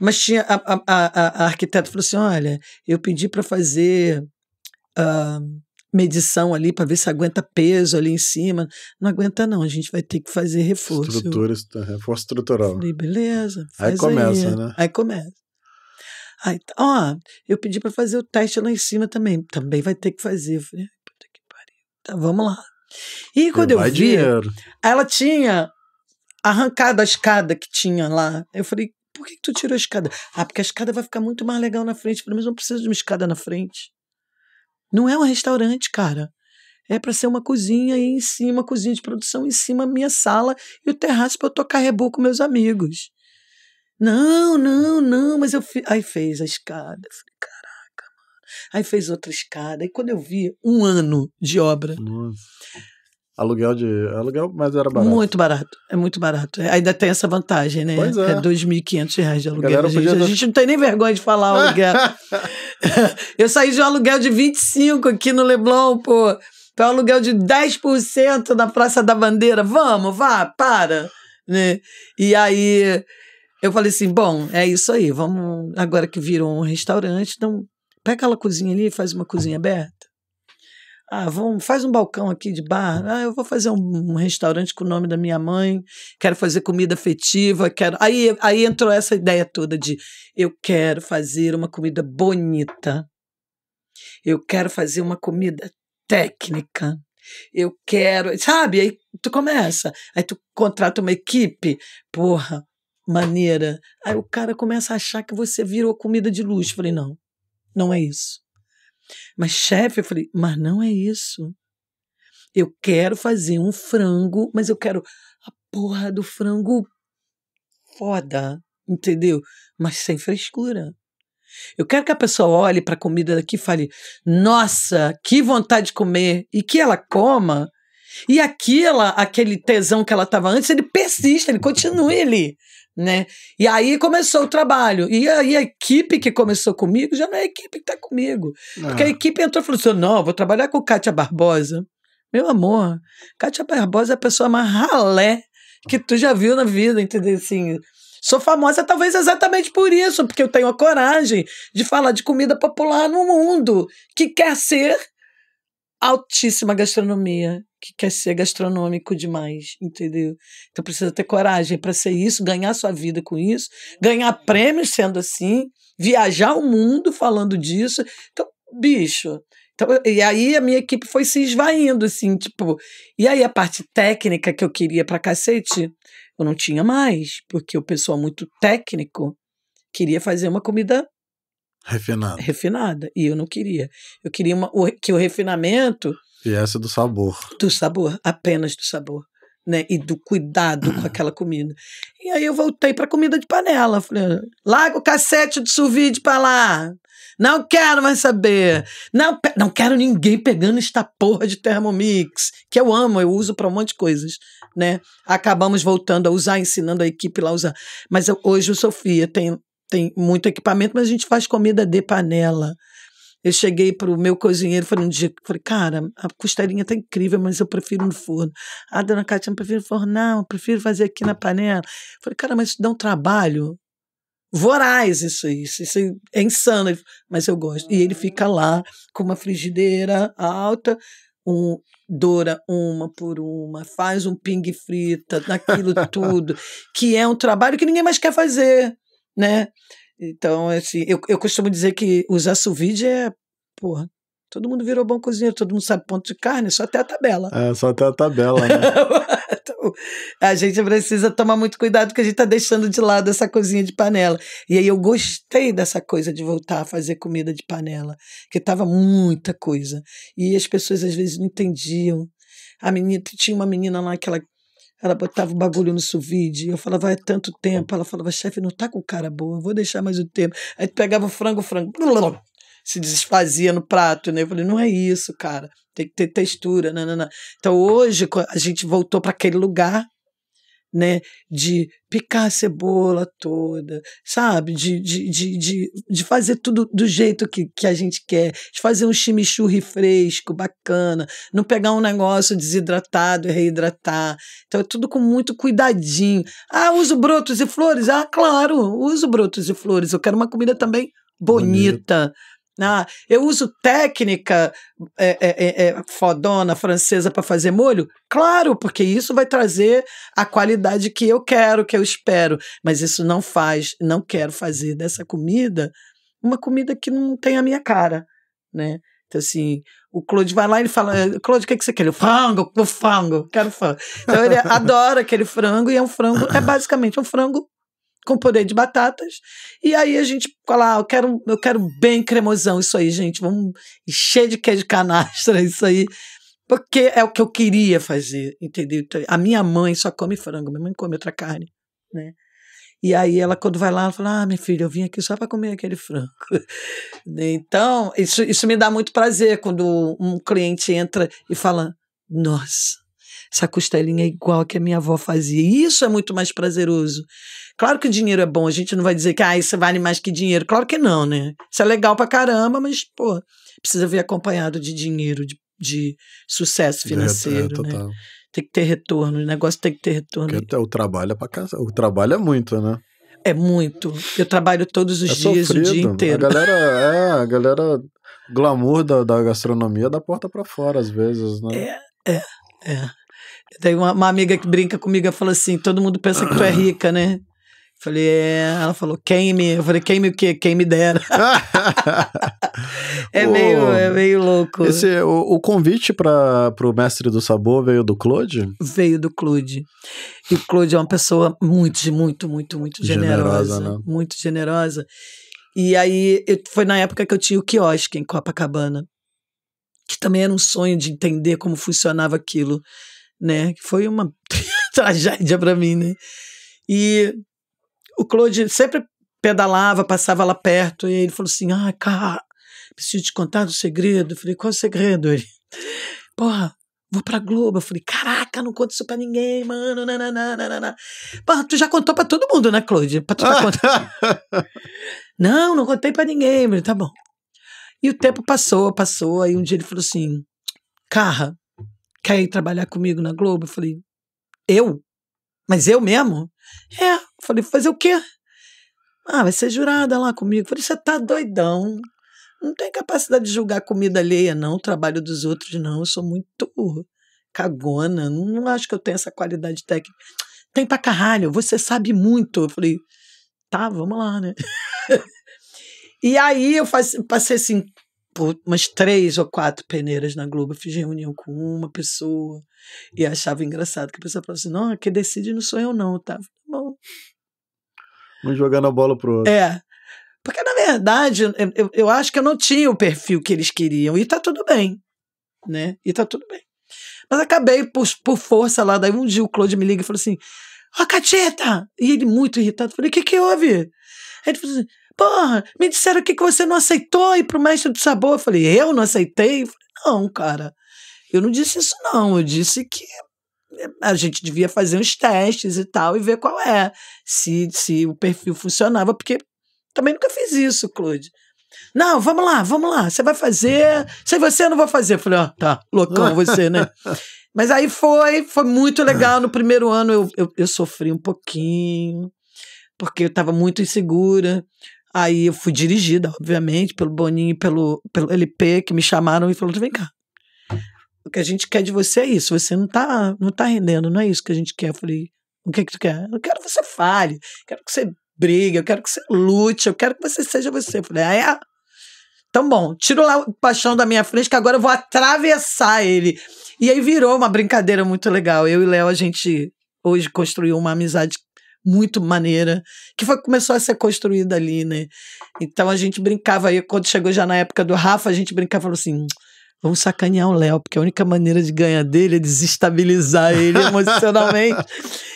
[SPEAKER 2] Mas tinha a, a, a, a arquiteta falou assim: olha, eu pedi para fazer uh, medição ali para ver se aguenta peso ali em cima. Não aguenta, não, a gente vai ter que fazer reforço. Estrutura, reforço estrutural. Falei, beleza. aí começa, aí. né? Aí começa. Aí, ó, eu pedi para fazer o teste lá em cima também. Também vai ter que fazer. Eu falei, Tá, vamos lá. E quando eu vi, dinheiro. ela tinha arrancado a escada que tinha lá. Eu falei, por que, que, tu tirou a escada? Ah, porque a escada vai ficar muito mais legal na frente. Pelo menos não precisa de uma escada na frente. Não é um restaurante, cara. É para ser uma cozinha e em cima, cozinha de produção, em cima, minha sala e o terraço para eu tocar rebu com meus amigos. Não, não, não, mas eu. Fi... Aí fez a escada aí fez outra escada. E quando eu vi, um ano de obra. Nossa. Aluguel de. Aluguel, mas era barato. Muito barato. É muito barato. É, ainda tem essa vantagem, né? Pois é. É R$ 2.500 de aluguel. A, a, gente, dar... a, gente, não tem nem vergonha de falar aluguel. eu saí de um aluguel de 25 aqui no Leblon, pô. Para um aluguel de 10% na Praça da Bandeira. Vamos, vá, para. Né? E aí eu falei assim: bom, é isso aí. Vamos. Agora que virou um restaurante, então Pega aquela cozinha ali e faz uma cozinha aberta. Ah, vamos, faz um balcão aqui de bar. Ah, eu vou fazer um, um, restaurante com o nome da minha mãe. Quero fazer comida afetiva. Quero. Aí, aí entrou essa ideia toda de eu quero fazer uma comida bonita. Eu quero fazer uma comida técnica. Eu quero, sabe? Aí tu começa. Aí tu contrata uma equipe. Porra, maneira. Aí o cara começa a achar que você virou comida de luxo. Falei, não não é isso. Mas, chefe, eu falei, mas não é isso. Eu quero fazer um frango, mas eu quero a porra do frango foda, entendeu? Mas sem frescura. Eu quero que a pessoa olhe para a comida daqui e fale: nossa, que vontade de comer! E que ela coma. E aquela, aquele tesão que ela estava antes, ele persiste, ele continua ali né? E aí começou o trabalho. E aí a equipe que começou comigo já não é a equipe que tá comigo. Ah. Porque a equipe entrou e falou assim: não, vou trabalhar com Kátia Barbosa. Meu amor, Kátia Barbosa é a pessoa mais ralé que tu já viu na vida, entendeu? Assim, sou famosa talvez exatamente por isso, porque eu tenho a coragem de falar de comida popular no mundo que quer ser altíssima gastronomia, que quer ser gastronômico demais, entendeu? Então precisa ter coragem para ser isso, ganhar sua vida com isso, ganhar prêmios sendo assim, viajar o mundo falando disso. Então, bicho. Então, e aí a minha equipe foi se esvaindo, assim, tipo. E aí a parte técnica que eu queria para cacete, eu não tinha mais, porque o pessoal muito técnico queria fazer uma comida Refinada. Refinada. E eu não queria. Eu queria uma, que o refinamento. Viesse do sabor. Do sabor, apenas do sabor. Né, e do cuidado com aquela comida. E aí eu voltei para comida de panela. Falei, larga o cassete de suvide para lá. Não quero mais saber. Não, não quero ninguém pegando esta porra de Thermomix, que eu amo, eu uso para um monte de coisas, né? Acabamos voltando a usar, ensinando a equipe lá a usar. Mas eu, hoje o Sofia tem tem muito equipamento, mas a gente faz comida de panela. Eu cheguei para o meu cozinheiro falei, um dia, falei, cara, a costelinha tá incrível, mas eu prefiro no forno. Ah, dona Cátia, eu prefiro forno, não, eu prefiro fazer aqui na panela. Falei, cara, mas isso dá um trabalho voraz isso isso, isso é insano, ele, mas eu gosto. E ele fica lá com uma frigideira alta, um, doura uma por uma, faz um pingue frita naquilo tudo, que é um trabalho que ninguém mais quer fazer né? Então, assim, eu, eu costumo dizer que usar sous é, porra, todo mundo virou bom cozinheiro, todo mundo sabe ponto de carne, só até a tabela.
[SPEAKER 1] É, só até a tabela, né?
[SPEAKER 2] então, a gente precisa tomar muito cuidado porque a gente está deixando de lado essa cozinha de panela. E aí eu gostei dessa coisa de voltar a fazer comida de panela, que tava muita coisa. E as pessoas às vezes não entendiam. A menina, tinha uma menina lá que ela ela botava o bagulho no suvide. Eu falava, ah, é tanto tempo. Ela falava, chefe, não tá com cara boa, vou deixar mais um tempo. Aí tu pegava o frango, o frango. Blá, blá, se desfazia no prato, né? Eu falei, não é isso, cara. Tem que ter textura, não Então hoje a gente voltou para aquele lugar né, de picar a cebola toda, sabe, de, de, de, de, de fazer tudo do jeito que, que a gente quer, de fazer um chimichurri fresco, bacana, não pegar um negócio desidratado e reidratar. Então é tudo com muito cuidadinho. Ah, uso brotos e flores? Ah, claro, uso brotos e flores. Eu quero uma comida também bonita. bonita ah, eu uso técnica é, é, é, é fodona francesa para fazer molho? Claro, porque isso vai trazer a qualidade que eu quero, que eu espero. Mas isso não faz, não quero fazer dessa comida uma comida que não tem a minha cara, né? Então, assim, o Claude vai lá e ele fala: eh, Claude, o que, que você quer? frango, o frango, quero frango. Então, ele adora aquele frango e é um frango, é basicamente um frango com purê de batatas. E aí a gente fala, ah, eu quero, eu quero bem cremosão isso aí, gente. Vamos encher de queijo canastra isso aí. Porque é o que eu queria fazer, entendeu? Então, a minha mãe só come frango, minha mãe come outra carne, né? E aí ela, quando vai lá, ela fala, ah, minha filha, eu vim aqui só para comer aquele frango. Né? então, isso, isso me dá muito prazer quando um cliente entra e fala, nossa, essa costelinha é igual a que a minha avó fazia. E isso é muito mais prazeroso Claro que o dinheiro é bom, a gente não vai dizer que ah, isso vale mais que dinheiro. Claro que não, né? Isso é legal pra caramba, mas, pô, precisa vir acompanhado de dinheiro, de, de sucesso financeiro. É, é, total. Né? Tem que ter retorno, o negócio tem que ter retorno. Porque o trabalho é pra casa. O trabalho é muito, né? É muito. Eu trabalho todos os é dias, sofrido. o dia inteiro. A galera,
[SPEAKER 1] é, a galera glamour da, da gastronomia é da porta para fora, às vezes, né?
[SPEAKER 2] É, é, é. Tem uma, uma, amiga que brinca comigo e fala assim: todo mundo pensa que tu é rica, né? Falei, é. Ela falou, quem me. Eu falei, quem me o quê? Quem me dera. é, meio, é meio louco.
[SPEAKER 1] Esse, o, o convite para o Mestre do Sabor veio do Claude?
[SPEAKER 2] Veio do Claude. E o Claude é uma pessoa muito, muito, muito, muito generosa. generosa né? Muito generosa. E aí, eu, foi na época que eu tinha o quiosque em Copacabana, que também era um sonho de entender como funcionava aquilo, né? Foi uma tragédia para mim, né? E o Claude sempre pedalava, passava lá perto, e ele falou assim: Ah, cara, preciso te contar um segredo. Eu falei: Qual é o segredo? Ele, porra, vou pra Globo. Eu falei: Caraca, não conto isso pra ninguém, mano. Porra, tu já contou pra todo mundo, né, Claude? Pra tu tá contando. não, não contei pra ninguém. Eu falei, tá bom. E o tempo passou, passou. Aí um dia ele falou assim: Carra, quer ir trabalhar comigo na Globo? Eu falei: Eu? Mas eu mesmo? É. Falei, fazer o quê? Ah, vai ser jurada lá comigo. Falei, você tá doidão. Não tem capacidade de julgar comida alheia, não, o trabalho dos outros, não. Eu sou muito cagona. Não acho que eu tenho essa qualidade técnica. Tem pra caralho, você sabe muito. Eu falei, tá, vamos lá, né? e aí eu passei assim, por umas três ou quatro peneiras na Globo, fiz reunião com uma pessoa e achava engraçado que a pessoa falasse assim: não, quem decide não sou eu, não, tá? vamos
[SPEAKER 1] Um jogando a bola pro outro.
[SPEAKER 2] É. Porque, na verdade, eu, eu acho que eu não tinha o perfil que eles queriam. E tá tudo bem. Né? E tá tudo bem. Mas acabei por, por força lá. Daí um dia o Claude me liga e falou assim: Ó, oh, E ele muito irritado. Falei: O que que houve? Ele falou assim: Porra, me disseram que você não aceitou ir pro Mestre do Sabor. Eu falei: Eu não aceitei? Eu falei, não, cara. Eu não disse isso, não. Eu disse que a gente devia fazer uns testes e tal e ver qual é, se, se o perfil funcionava, porque também nunca fiz isso, Claude. Não, vamos lá, vamos lá, você vai fazer, se você eu não vou fazer. falei, ó, oh, ah, tá, loucão você, né? Mas aí foi, foi muito legal. No primeiro ano eu, eu, eu sofri um pouquinho, porque eu estava muito insegura. Aí eu fui dirigida, obviamente, pelo Boninho e pelo, pelo LP, que me chamaram e falaram: vem cá, o que a gente quer de você é isso, você não tá, não tá rendendo, não é isso que a gente quer. Eu falei, o que é que tu quer? Eu quero que você fale, quero que você brigue, eu quero que você lute, eu quero que você seja você. Eu falei, ah, é? Então, bom, tiro lá o paixão da minha frente, que agora eu vou atravessar ele. E aí virou uma brincadeira muito legal. Eu e Léo, a gente hoje construiu uma amizade muito maneira, que foi começou a ser construída ali, né? Então a gente brincava aí, quando chegou já na época do Rafa, a gente brincava e falou assim: Vamos sacanear o Léo, porque a única maneira de ganhar dele é desestabilizar ele emocionalmente.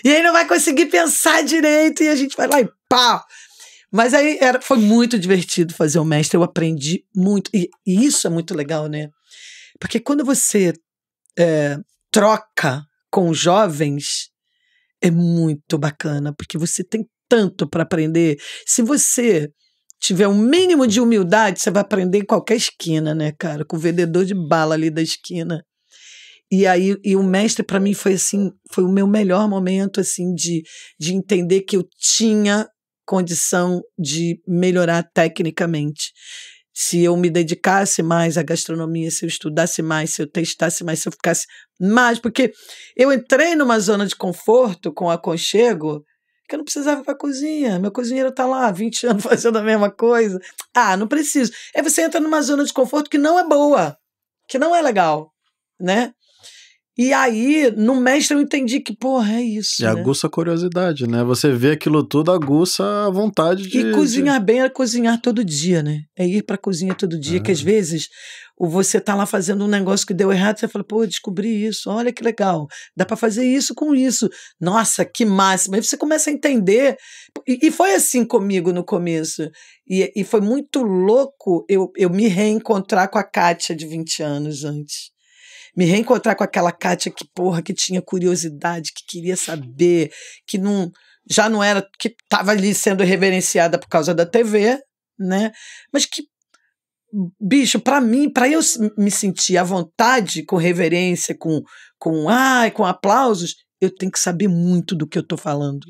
[SPEAKER 2] e aí não vai conseguir pensar direito e a gente vai lá e pá! Mas aí era, foi muito divertido fazer o mestre, eu aprendi muito. E, e isso é muito legal, né? Porque quando você é, troca com jovens, é muito bacana, porque você tem tanto para aprender. Se você tiver um mínimo de humildade, você vai aprender em qualquer esquina, né, cara? Com o vendedor de bala ali da esquina. E aí, e o mestre para mim foi assim, foi o meu melhor momento assim de, de entender que eu tinha condição de melhorar tecnicamente. Se eu me dedicasse mais à gastronomia, se eu estudasse mais, se eu testasse mais, se eu ficasse mais, porque eu entrei numa zona de conforto com aconchego, que eu não precisava ir para a cozinha. Meu cozinheiro está lá há 20 anos fazendo a mesma coisa. Ah, não preciso. Aí é, você entra numa zona de conforto que não é boa, que não é legal, né? E aí, no mestre, eu entendi que, porra, é isso. E né?
[SPEAKER 1] aguça a curiosidade, né? Você vê aquilo tudo, aguça a vontade de. E cozinhar
[SPEAKER 2] bem é cozinhar todo dia, né? É ir pra cozinha todo dia, ah. que às é. vezes você tá lá fazendo um negócio que deu errado, você fala, pô, descobri isso, olha que legal, dá para fazer isso com isso. Nossa, que máximo. Aí você começa a entender. E, e foi assim comigo no começo. E, e foi muito louco eu, eu me reencontrar com a Kátia de 20 anos antes me reencontrar com aquela Kátia que, porra, que tinha curiosidade, que queria saber, que não já não era que estava ali sendo reverenciada por causa da TV, né? Mas que bicho, para mim, para eu me sentir à vontade com reverência, com com ai, com aplausos, eu tenho que saber muito do que eu estou falando.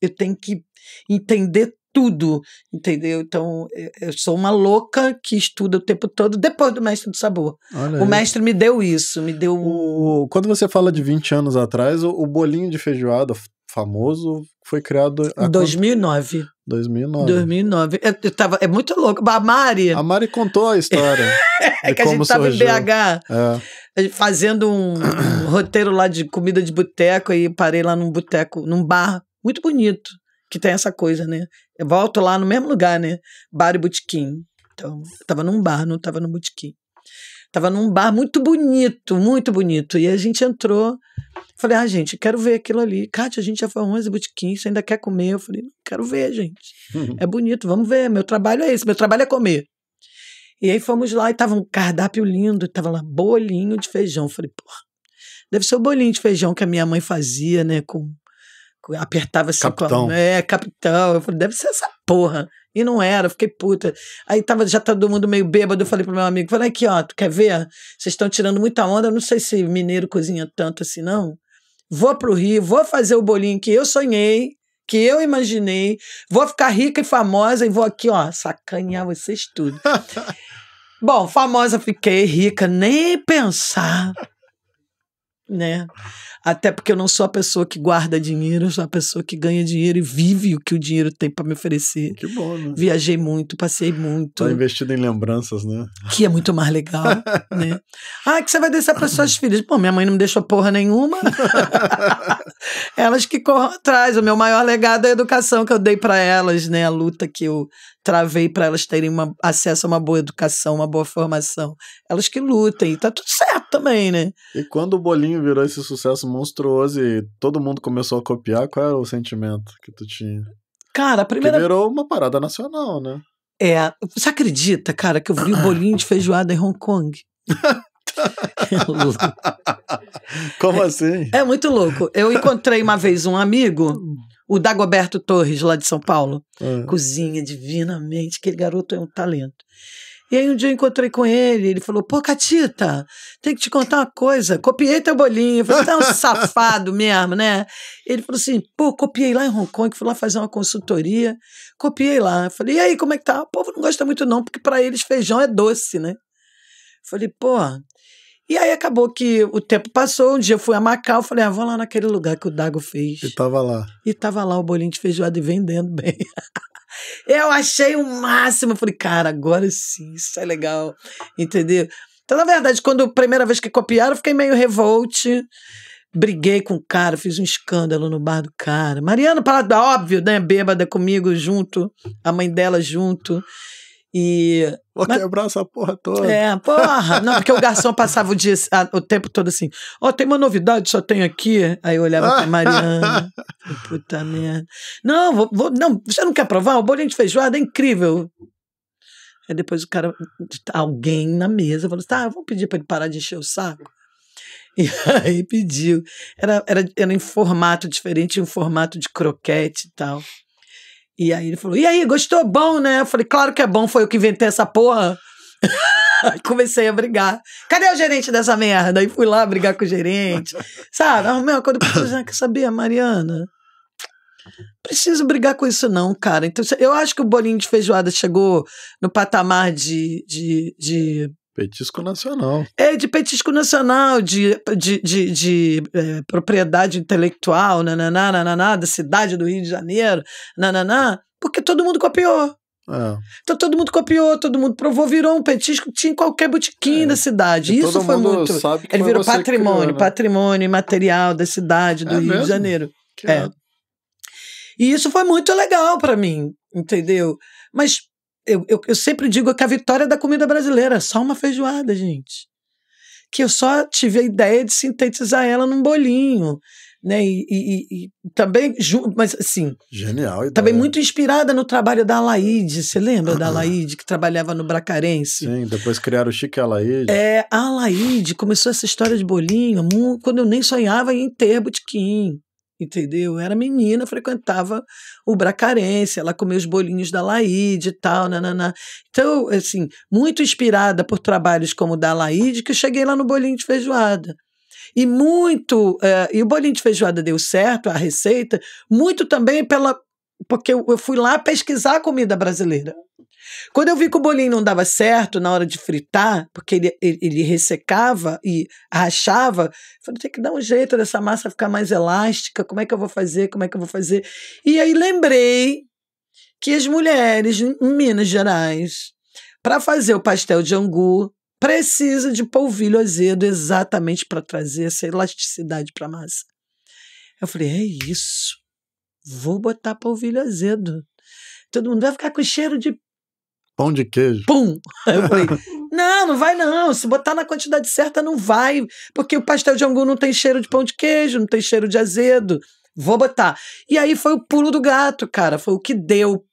[SPEAKER 2] Eu tenho que entender tudo, entendeu? Então, eu sou uma louca que estuda o tempo todo depois do mestre do sabor. Olha o aí. mestre me deu isso, me deu. O, quando você fala de 20 anos atrás,
[SPEAKER 1] o, o bolinho de feijoada famoso foi criado em
[SPEAKER 2] 2009. Quanto? 2009. 2009. Eu, eu tava, é muito louco. A Mari. A Mari contou a história. é que a gente estava em BH é. fazendo um, um roteiro lá de comida de boteco e parei lá num boteco, num bar muito bonito que tem essa coisa, né? Eu volto lá no mesmo lugar, né? Bar e botequim. Então, eu tava num bar, não tava no botequim. Tava num bar muito bonito, muito bonito. E a gente entrou. Falei, ah, gente, quero ver aquilo ali. Kátia, a gente já foi 11 botequim, você ainda quer comer? Eu falei, quero ver, gente. Uhum. É bonito, vamos ver. Meu trabalho é esse, meu trabalho é comer. E aí fomos lá e tava um cardápio lindo, tava lá bolinho de feijão. Eu falei, porra, deve ser o bolinho de feijão que a minha mãe fazia, né, com apertava assim. Capitão. É, capitão. Eu falei, deve ser essa porra. E não era, fiquei puta. Aí tava, já tá todo mundo meio bêbado, eu falei pro meu amigo, falei aqui, ó, tu quer ver? Vocês estão tirando muita onda, eu não sei se mineiro cozinha tanto assim, não. Vou pro Rio, vou fazer o bolinho que eu sonhei, que eu imaginei, vou ficar rica e famosa e vou aqui, ó, sacanear vocês tudo. Bom, famosa fiquei, rica, nem pensar né? Até porque eu não sou a pessoa que guarda dinheiro, eu sou a pessoa que ganha dinheiro e vive o que o dinheiro tem para me oferecer. Que bom, né? Viajei muito, passei muito. Tá investido em lembranças, né? Que é muito mais legal, né? Ah, que você vai deixar para suas filhas. Pô, minha mãe não me deixou porra nenhuma. elas que corram atrás. O meu maior legado é a educação que eu dei para elas, né? A luta que eu travei para elas terem uma, acesso a uma boa educação, uma boa formação. Elas que lutem, e tá tudo certo também, né?
[SPEAKER 1] E quando o bolinho virou esse sucesso monstruoso e todo mundo começou a copiar, qual era o sentimento que tu tinha?
[SPEAKER 2] Cara, a primeira. Que virou
[SPEAKER 1] uma parada nacional, né?
[SPEAKER 2] É. Você acredita, cara, que eu vi o bolinho de feijoada em Hong Kong? Como é, assim? É, é muito louco. Eu encontrei uma vez um amigo hum. O Dagoberto Torres, lá de São Paulo. É. Cozinha divinamente, aquele garoto é um talento. E aí um dia eu encontrei com ele, ele falou, pô, Catita, tem que te contar uma coisa, copiei teu bolinho. Eu falei, tá um safado mesmo, né? Ele falou assim, pô, copiei lá em Hong Kong, fui lá fazer uma consultoria, copiei lá. Eu falei, e aí, como é que tá? O povo não gosta muito não, porque para eles feijão é doce, né? falei, pô, e aí acabou que o tempo passou, um dia eu fui a Macau, falei, ah, vou lá naquele lugar que o Dago fez. E tava lá. E tava lá o bolinho de feijoada e vendendo bem. eu achei o máximo, eu falei, cara, agora sim, isso é legal, entendeu? Então, na verdade, quando a primeira vez que copiaram, eu fiquei meio revolte, briguei com o cara, fiz um escândalo no bar do cara. Mariano Paladar, óbvio, né, bêbada comigo junto, a mãe dela junto. E. Vou mas, quebrar essa porra toda. É, porra. Não, porque o garçom passava o dia, a, o tempo todo assim. Ó, oh, tem uma novidade, só tem aqui. Aí eu olhava pra Mariana. Puta merda. Não, vou, vou, não, você não quer provar? O bolinho de feijoada é incrível. Aí depois o cara, alguém na mesa, falou assim: tá, vamos pedir pra ele parar de encher o saco. E aí pediu. Era, era, era em formato diferente, um formato de croquete e tal. E aí ele falou: E aí, gostou? Bom, né? Eu falei: Claro que é bom, foi eu que inventei essa porra. comecei a brigar. Cadê o gerente dessa merda? Aí fui lá brigar com o gerente. Sabe? Arrumei uma coisa. Quer saber, Mariana? Preciso brigar com isso, não, cara. Então, eu acho que o bolinho de feijoada chegou no patamar de, de, de Petisco nacional. É, de petisco nacional, de, de, de, de é, propriedade intelectual, nananá, nananá, da cidade do Rio de Janeiro, nananá, porque todo mundo copiou. É. Então todo mundo copiou, todo mundo provou, virou um petisco, tinha em qualquer botiquim é. da cidade. E Isso foi muito. Sabe Ele virou patrimônio, criou, né? patrimônio imaterial da cidade é do é Rio mesmo? de Janeiro. Que é. E isso foi muito legal para mim, entendeu? Mas eu, eu, eu sempre digo que a vitória da comida brasileira é só uma feijoada, gente. Que eu só tive a ideia de sintetizar ela num bolinho né? E, e, e também, mas assim. Genial. Ideia. Também muito inspirada no trabalho da Alaide. Você lembra da Alaide, que trabalhava no Bracarense? Sim, depois criaram o Chique Alaide. É, a Alaide começou essa história de bolinho quando eu nem sonhava em ter botequim entendeu? Eu era menina, frequentava o Bracarense, ela comia os bolinhos da Laide e tal, nananá. Então, assim, muito inspirada por trabalhos como o da Laide, que eu cheguei lá no bolinho de feijoada. E muito, uh, e o bolinho de feijoada deu certo, a receita, muito também pela porque eu, eu fui lá pesquisar a comida brasileira. Quando eu vi que o bolinho não dava certo na hora de fritar, porque ele, ele, ele ressecava e rachava, falei, tem que dar um jeito dessa massa ficar mais elástica, como é que eu vou fazer, como é que eu vou fazer? E aí lembrei que as mulheres em Minas Gerais, para fazer o pastel de angu, precisa de polvilho azedo exatamente para trazer essa elasticidade para a massa. Eu falei, é isso vou botar polvilho azedo. Todo mundo vai ficar com cheiro de pão de queijo. Pum! Aí eu falei, não, não vai não. Se botar na quantidade certa, não vai. Porque o pastel de angu não tem cheiro de pão de queijo, não tem cheiro de azedo. Vou botar. E aí foi o pulo do gato, cara. Foi o que deu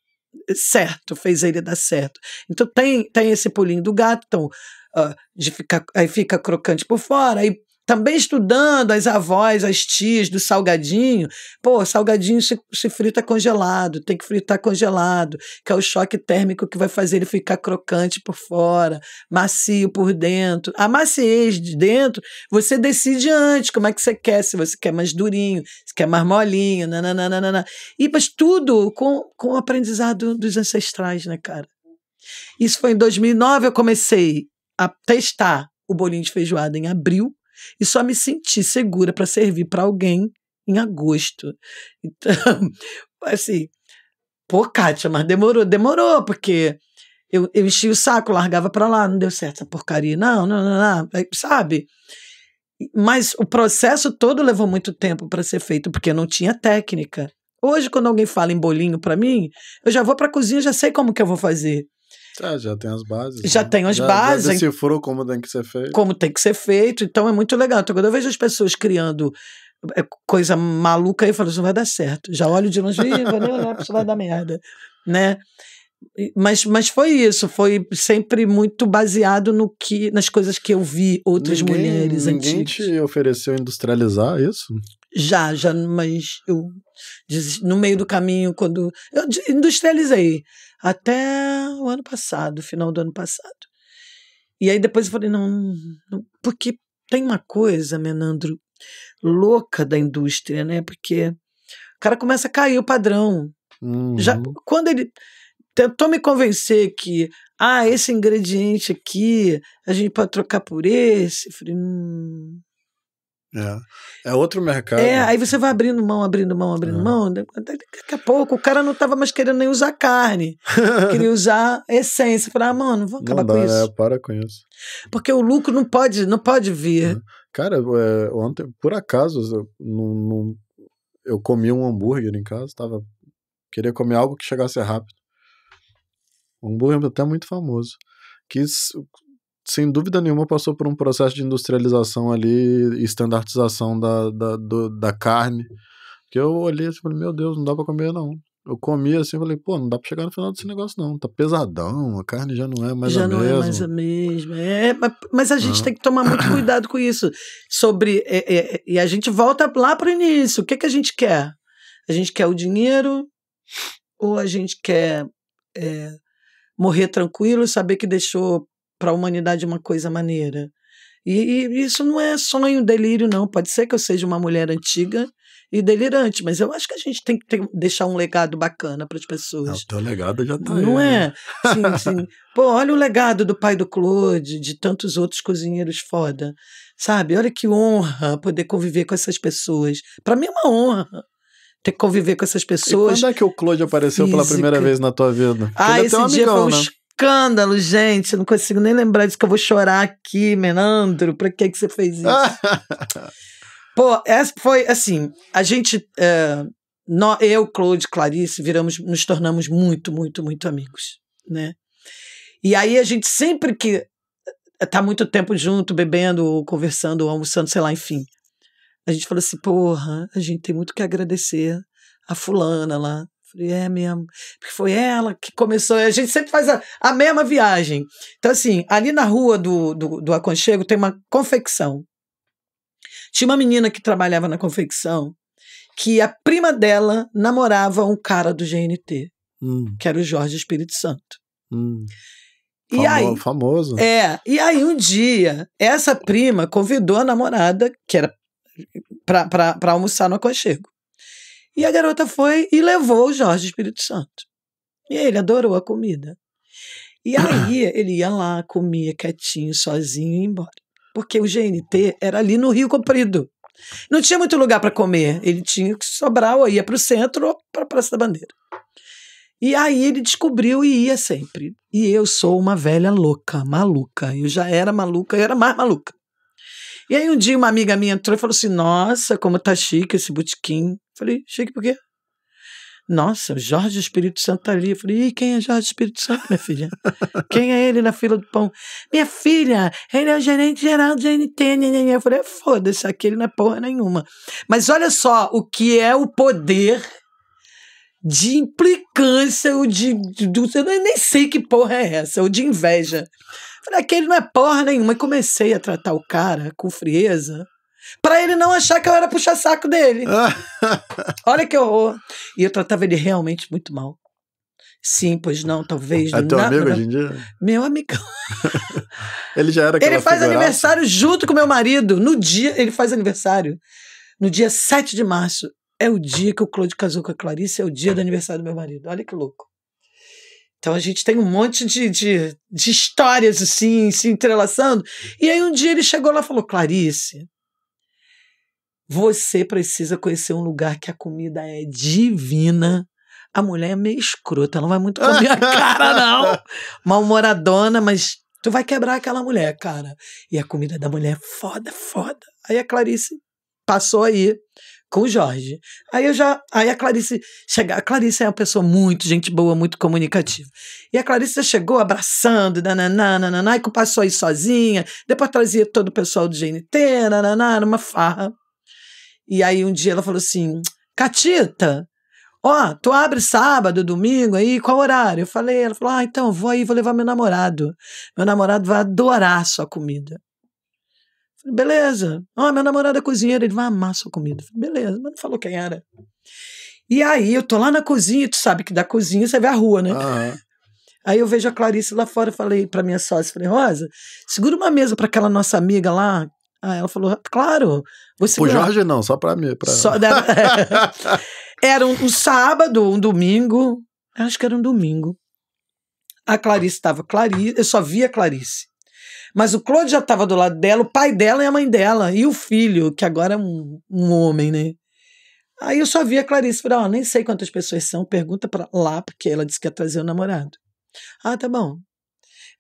[SPEAKER 2] certo, fez ele dar certo. Então tem, tem esse pulinho do gato, então, uh, de ficar, aí fica crocante por fora, aí também estudando as avós, as tias do salgadinho. Pô, salgadinho se, se frita congelado, tem que fritar congelado, que é o choque térmico que vai fazer ele ficar crocante por fora, macio por dentro. A maciez de dentro, você decide antes como é que você quer, se você quer mais durinho, se quer mais molinho, nananana. E, mas tudo com, com o aprendizado dos ancestrais, né, cara? Isso foi em 2009 eu comecei a testar o bolinho de feijoada em abril e só me senti segura para servir para alguém em agosto. Então, assim, pô, Kátia, mas demorou, demorou, porque eu, eu enchi o saco, largava para lá, não deu certo essa porcaria, não, não, não, não sabe? Mas o processo todo levou muito tempo para ser feito, porque não tinha técnica. Hoje, quando alguém fala em bolinho para mim, eu já vou para a cozinha, já sei como que eu vou fazer.
[SPEAKER 1] Ah, já tem as bases. Já né? tem as já, bases. Já decifrou como tem que
[SPEAKER 2] ser feito. Como tem que ser feito. Então é muito legal. Então, quando eu vejo as pessoas criando é, coisa maluca, eu falo, isso não vai dar certo. Já olho de longe, vou nem olhar, isso vai dar merda. Né? Mas, mas foi isso, foi sempre muito baseado no que nas coisas que eu vi outras ninguém, mulheres ninguém
[SPEAKER 1] antigas. Ninguém te ofereceu industrializar isso?
[SPEAKER 2] Já, já, mas eu no meio do caminho, quando. Eu industrializei até o ano passado, final do ano passado. E aí depois eu falei, não, não porque tem uma coisa, Menandro, louca da indústria, né? Porque o cara começa a cair o padrão. Uhum. Já, quando ele tentou me convencer que, ah, esse ingrediente aqui, a gente pode trocar por esse, eu falei, hum,
[SPEAKER 1] é. é outro mercado. É, aí
[SPEAKER 2] você vai abrindo mão, abrindo mão, abrindo é. mão. Daqui a pouco o cara não estava mais querendo nem usar carne. queria usar essência. Falar, ah, mano, vamos acabar dá, com isso. É,
[SPEAKER 1] para com isso. Porque o lucro não pode, não pode vir. É. Cara, é, ontem, por acaso, eu, não, não, eu comi um hambúrguer em casa, tava. Queria comer algo que chegasse rápido. Um hambúrguer até muito famoso. Quis sem dúvida nenhuma, passou por um processo de industrialização ali, estandartização da, da, do, da carne. Que eu olhei assim e falei, meu Deus, não dá pra comer não. Eu comi assim e falei, pô, não dá pra chegar no final
[SPEAKER 2] desse negócio não,
[SPEAKER 1] tá pesadão, a carne já não
[SPEAKER 2] é mais já a mesma. Já não é mais a mesma, é, mas a gente ah. tem que tomar muito cuidado com isso, sobre, é, é, e a gente volta lá pro início, o que que a gente quer? A gente quer o dinheiro, ou a gente quer é, morrer tranquilo, saber que deixou para a humanidade uma coisa maneira. E, e, isso não é sonho, delírio, não. Pode ser que eu seja uma mulher antiga uhum. e delirante, mas eu acho que a gente tem que ter, deixar um legado bacana para as pessoas. Não, o teu legado já está aí. Não é? Né? Sim, sim. Pô, olha o legado do pai do Claude, de tantos outros cozinheiros foda. Sabe? Olha que honra poder conviver com essas pessoas. Para mim é uma honra ter que conviver com essas pessoas. E quando é que
[SPEAKER 1] o Claude apareceu Física. pela primeira vez na tua
[SPEAKER 2] vida? Ah, ele é esse um amigão, dia foi um né? escândalo, gente. Eu não consigo nem lembrar disso que eu vou chorar aqui, Menandro. Pra que, que você fez isso? Pô, essa foi assim: a gente. É, eh, nós, eu, Claude, Clarice, viramos, nos tornamos muito, muito, muito amigos, né? E aí a gente sempre que eh, tá muito tempo junto, bebendo, conversando, almoçando, sei lá, enfim. A gente falou assim, porra, a gente tem muito que agradecer a fulana lá, Falei, é mesmo. Porque foi ela que começou. A gente sempre faz a, a mesma viagem. Então, assim, ali na rua do, do, do Aconchego tem uma confecção. Tinha uma menina que trabalhava na confecção que a prima dela namorava um cara do GNT, hum. que era o Jorge Espírito Santo. Hum. E Famo aí,
[SPEAKER 1] famoso.
[SPEAKER 2] É. E aí um dia, essa prima convidou a namorada, que era para almoçar no aconchego. E a garota foi e levou o Jorge Espírito Santo. E ele adorou a comida. E aí ele ia lá, comia quietinho, sozinho e ia embora. Porque o GNT era ali no Rio Comprido. Não tinha muito lugar para comer. Ele tinha que sobrar ou ia para o centro ou para a Praça da Bandeira. E aí ele descobriu e ia sempre. E eu sou uma velha louca, maluca. Eu já era maluca, eu era mais maluca. E aí um dia uma amiga minha entrou e falou assim: Nossa, como tá chique esse botequim. Falei, chique por quê? Nossa, o Jorge Espírito Santo tá ali. Eu falei, quem é Jorge Espírito Santo, minha filha? quem é ele na fila do pão? Minha filha, ele é o gerente geral do GNT. Eu falei, é, foda-se, aquele não é porra nenhuma. Mas olha só o que é o poder de implicância, ou de, de, de. Eu nem sei que porra é essa, ou de inveja. Falei, aquele não é porra nenhuma. E comecei a tratar o cara com frieza. Pra ele não achar que eu era puxa-saco dele. Olha que horror. E eu tratava ele realmente muito mal. Sim, pois não, talvez. É não, teu amigo não, hoje em dia? Meu amigão.
[SPEAKER 1] ele já era Ele faz figuraça. aniversário
[SPEAKER 2] junto com meu marido. No dia. Ele faz aniversário. No dia 7 de março. É o dia que o Claude casou com a Clarice, é o dia do aniversário do meu marido. Olha que louco. Então a gente tem um monte de, de, de, histórias assim, se entrelaçando. E aí um dia ele chegou lá e falou: Clarice, você precisa conhecer um lugar que a comida é divina. A mulher é meio escrota, ela não vai muito com a minha cara, não. Mal-humoradona, mas tu vai quebrar aquela mulher, cara. E a comida da mulher é foda, foda. Aí a Clarice passou aí, com o Jorge. Aí eu já. Aí a Clarice chega. A Clarice é uma pessoa muito gente boa, muito comunicativa. E a Clarice chegou abraçando, nananá, nananá, e passou aí sozinha. Depois trazia todo o pessoal do GNT, nananá, numa farra. E aí um dia ela falou assim: Catita, ó, tu abre sábado, domingo aí, qual horário? Eu falei, ela falou: ah, então vou aí, vou levar meu namorado. Meu namorado vai adorar sua comida. Beleza. Ah, meu namorado é cozinheiro, ele vai amar sua comida. Beleza, mas não falou quem era. E aí eu tô lá na cozinha, tu sabe que da cozinha você vê a rua, né? Ah. Aí eu vejo a Clarice lá fora, falei pra minha sócia, falei, Rosa, segura uma mesa para aquela nossa amiga lá. Aí ela falou, claro. Vou Pro Jorge
[SPEAKER 1] não, só pra mim. Pra... Só da...
[SPEAKER 2] era um, um sábado, um domingo, acho que era um domingo. A Clarice estava Clarice, eu só via Clarice. Mas o Claude já estava do lado dela, o pai dela e a mãe dela, e o filho, que agora é um, um homem, né? Aí eu só vi a Clarice falei, ó, oh, nem sei quantas pessoas são, pergunta para lá, porque ela disse que ia trazer o namorado. Ah, tá bom.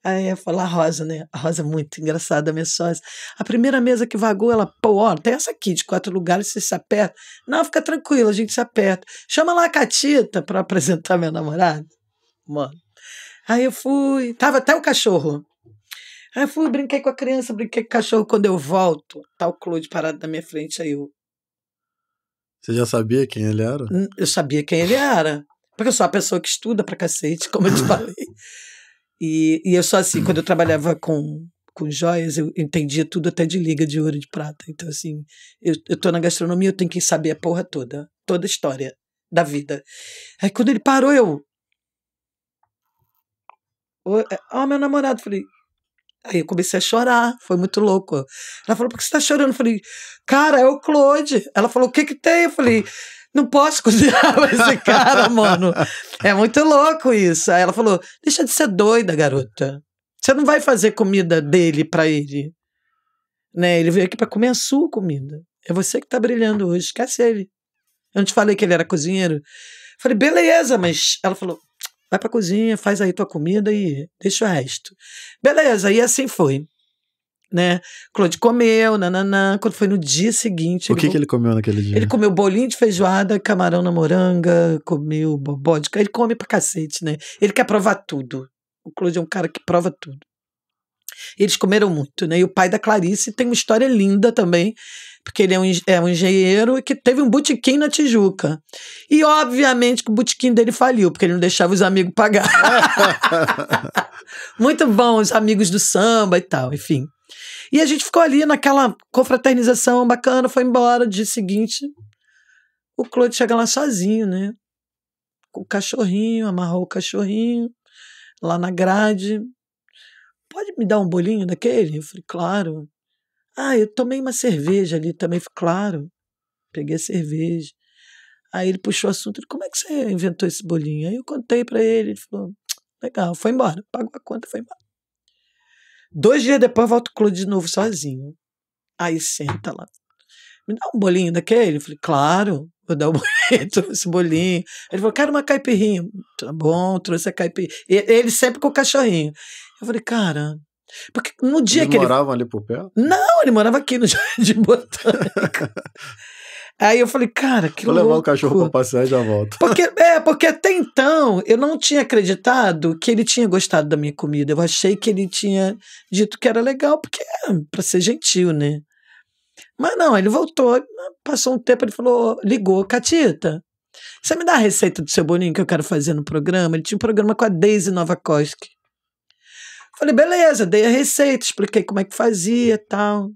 [SPEAKER 2] Aí eu falo a Rosa, né? A Rosa é muito engraçada, minha sócia. A primeira mesa que vagou, ela, pô, ó, tem essa aqui de quatro lugares, você se aperta. Não, fica tranquila, a gente se aperta. Chama lá a Catita para apresentar meu namorado. Mano. Aí eu fui. Tava até o cachorro. Aí ah, fui, brinquei com a criança, brinquei com o cachorro. Quando eu volto, tá o Claude parado na minha frente, aí eu.
[SPEAKER 1] Você já sabia quem ele era?
[SPEAKER 2] Hum, eu sabia quem ele era. Porque eu sou uma pessoa que estuda pra cacete, como eu te falei. E, e eu sou assim, quando eu trabalhava com, com joias, eu entendia tudo até de liga, de ouro, de prata. Então, assim, eu, eu tô na gastronomia, eu tenho que saber a porra toda, toda a história da vida. Aí quando ele parou, eu. É, ó, oh, meu namorado, falei, Aí eu comecei a chorar, foi muito louco. Ela falou, por que você tá chorando? Eu falei, cara, é o Claude. Ela falou, o que que tem? Eu falei, não posso cozinhar com esse cara, mano. É muito louco isso. Aí ela falou, deixa de ser doida, garota. Você não vai fazer comida dele para ele. Né? Ele veio aqui para comer a sua comida. É você que tá brilhando hoje, esquece ele. Eu não te falei que ele era cozinheiro? Eu falei, beleza, mas... Ela falou, Vai para a cozinha, faz aí tua comida e deixa o resto. Beleza, e assim foi. Né? Claude comeu, nananã. Quando foi no dia seguinte. O que, ele, que ele
[SPEAKER 1] comeu naquele dia? Ele
[SPEAKER 2] comeu bolinho de feijoada, camarão na moranga, comeu bobó de. Ele come pra cacete, né? Ele quer provar tudo. O Claude é um cara que prova tudo. Eles comeram muito, né? E o pai da Clarice tem uma história linda também, porque ele é um, é um engenheiro que teve um botequim na Tijuca. E, obviamente, que o botequim dele faliu, porque ele não deixava os amigos pagar. Muito bom, os amigos do samba e tal, enfim. E a gente ficou ali naquela confraternização bacana, foi embora. dia seguinte, o Claude chega lá sozinho, né? Com o cachorrinho, amarrou o cachorrinho lá na grade. Pode me dar um bolinho daquele? Eu falei, claro. Ah, eu tomei uma cerveja ali também, claro. Peguei a cerveja. Aí ele puxou o assunto, ele, como é que você inventou esse bolinho? Aí eu contei para ele, ele falou, legal, foi embora, pagou a conta, foi embora. Dois dias depois volta o clube de novo sozinho. Aí senta lá. Me dá um bolinho daquele? Eu falei, claro, vou dar um bolinho, esse bolinho. Ele falou, quero uma caipirinha. Tá bom, trouxe a caipirinha. Ele sempre com o cachorrinho. Eu falei, cara, porque no dia Eles que ele. morava ali por perto? Não, ele morava aqui no Jardim Botânico. Aí eu falei, cara, que Vou louco. levar o cachorro pra passear e já volto. Porque, é, porque até então eu não tinha acreditado que ele tinha gostado da minha comida. Eu achei que ele tinha dito que era legal, porque é pra ser gentil, né? Mas não, ele voltou, passou um tempo, ele falou, ligou, Catita, você me dá a receita do seu bolinho que eu quero fazer no programa? Ele tinha um programa com a Daisy Koski. Falei, beleza, dei a receita, expliquei como é que fazia tal.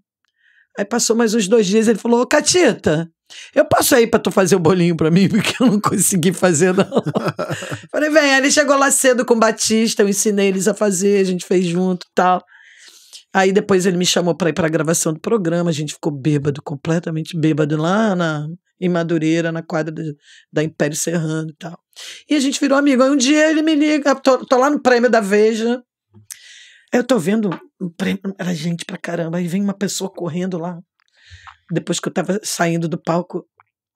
[SPEAKER 2] Aí passou mais uns dois dias, ele falou, ô Catita, eu passo aí pra tu fazer o bolinho pra mim, porque eu não consegui fazer, não. Falei, vem, aí ele chegou lá cedo com o Batista, eu ensinei eles a fazer, a gente fez junto tal. Aí depois ele me chamou para ir para a gravação do programa, a gente ficou bêbado, completamente bêbado lá na, em Madureira, na quadra do, da Império Serrano e tal. E a gente virou amigo. Aí um dia ele me liga, tô, tô lá no prêmio da Veja, eu tô vendo, era gente pra caramba, aí vem uma pessoa correndo lá, depois que eu tava saindo do palco.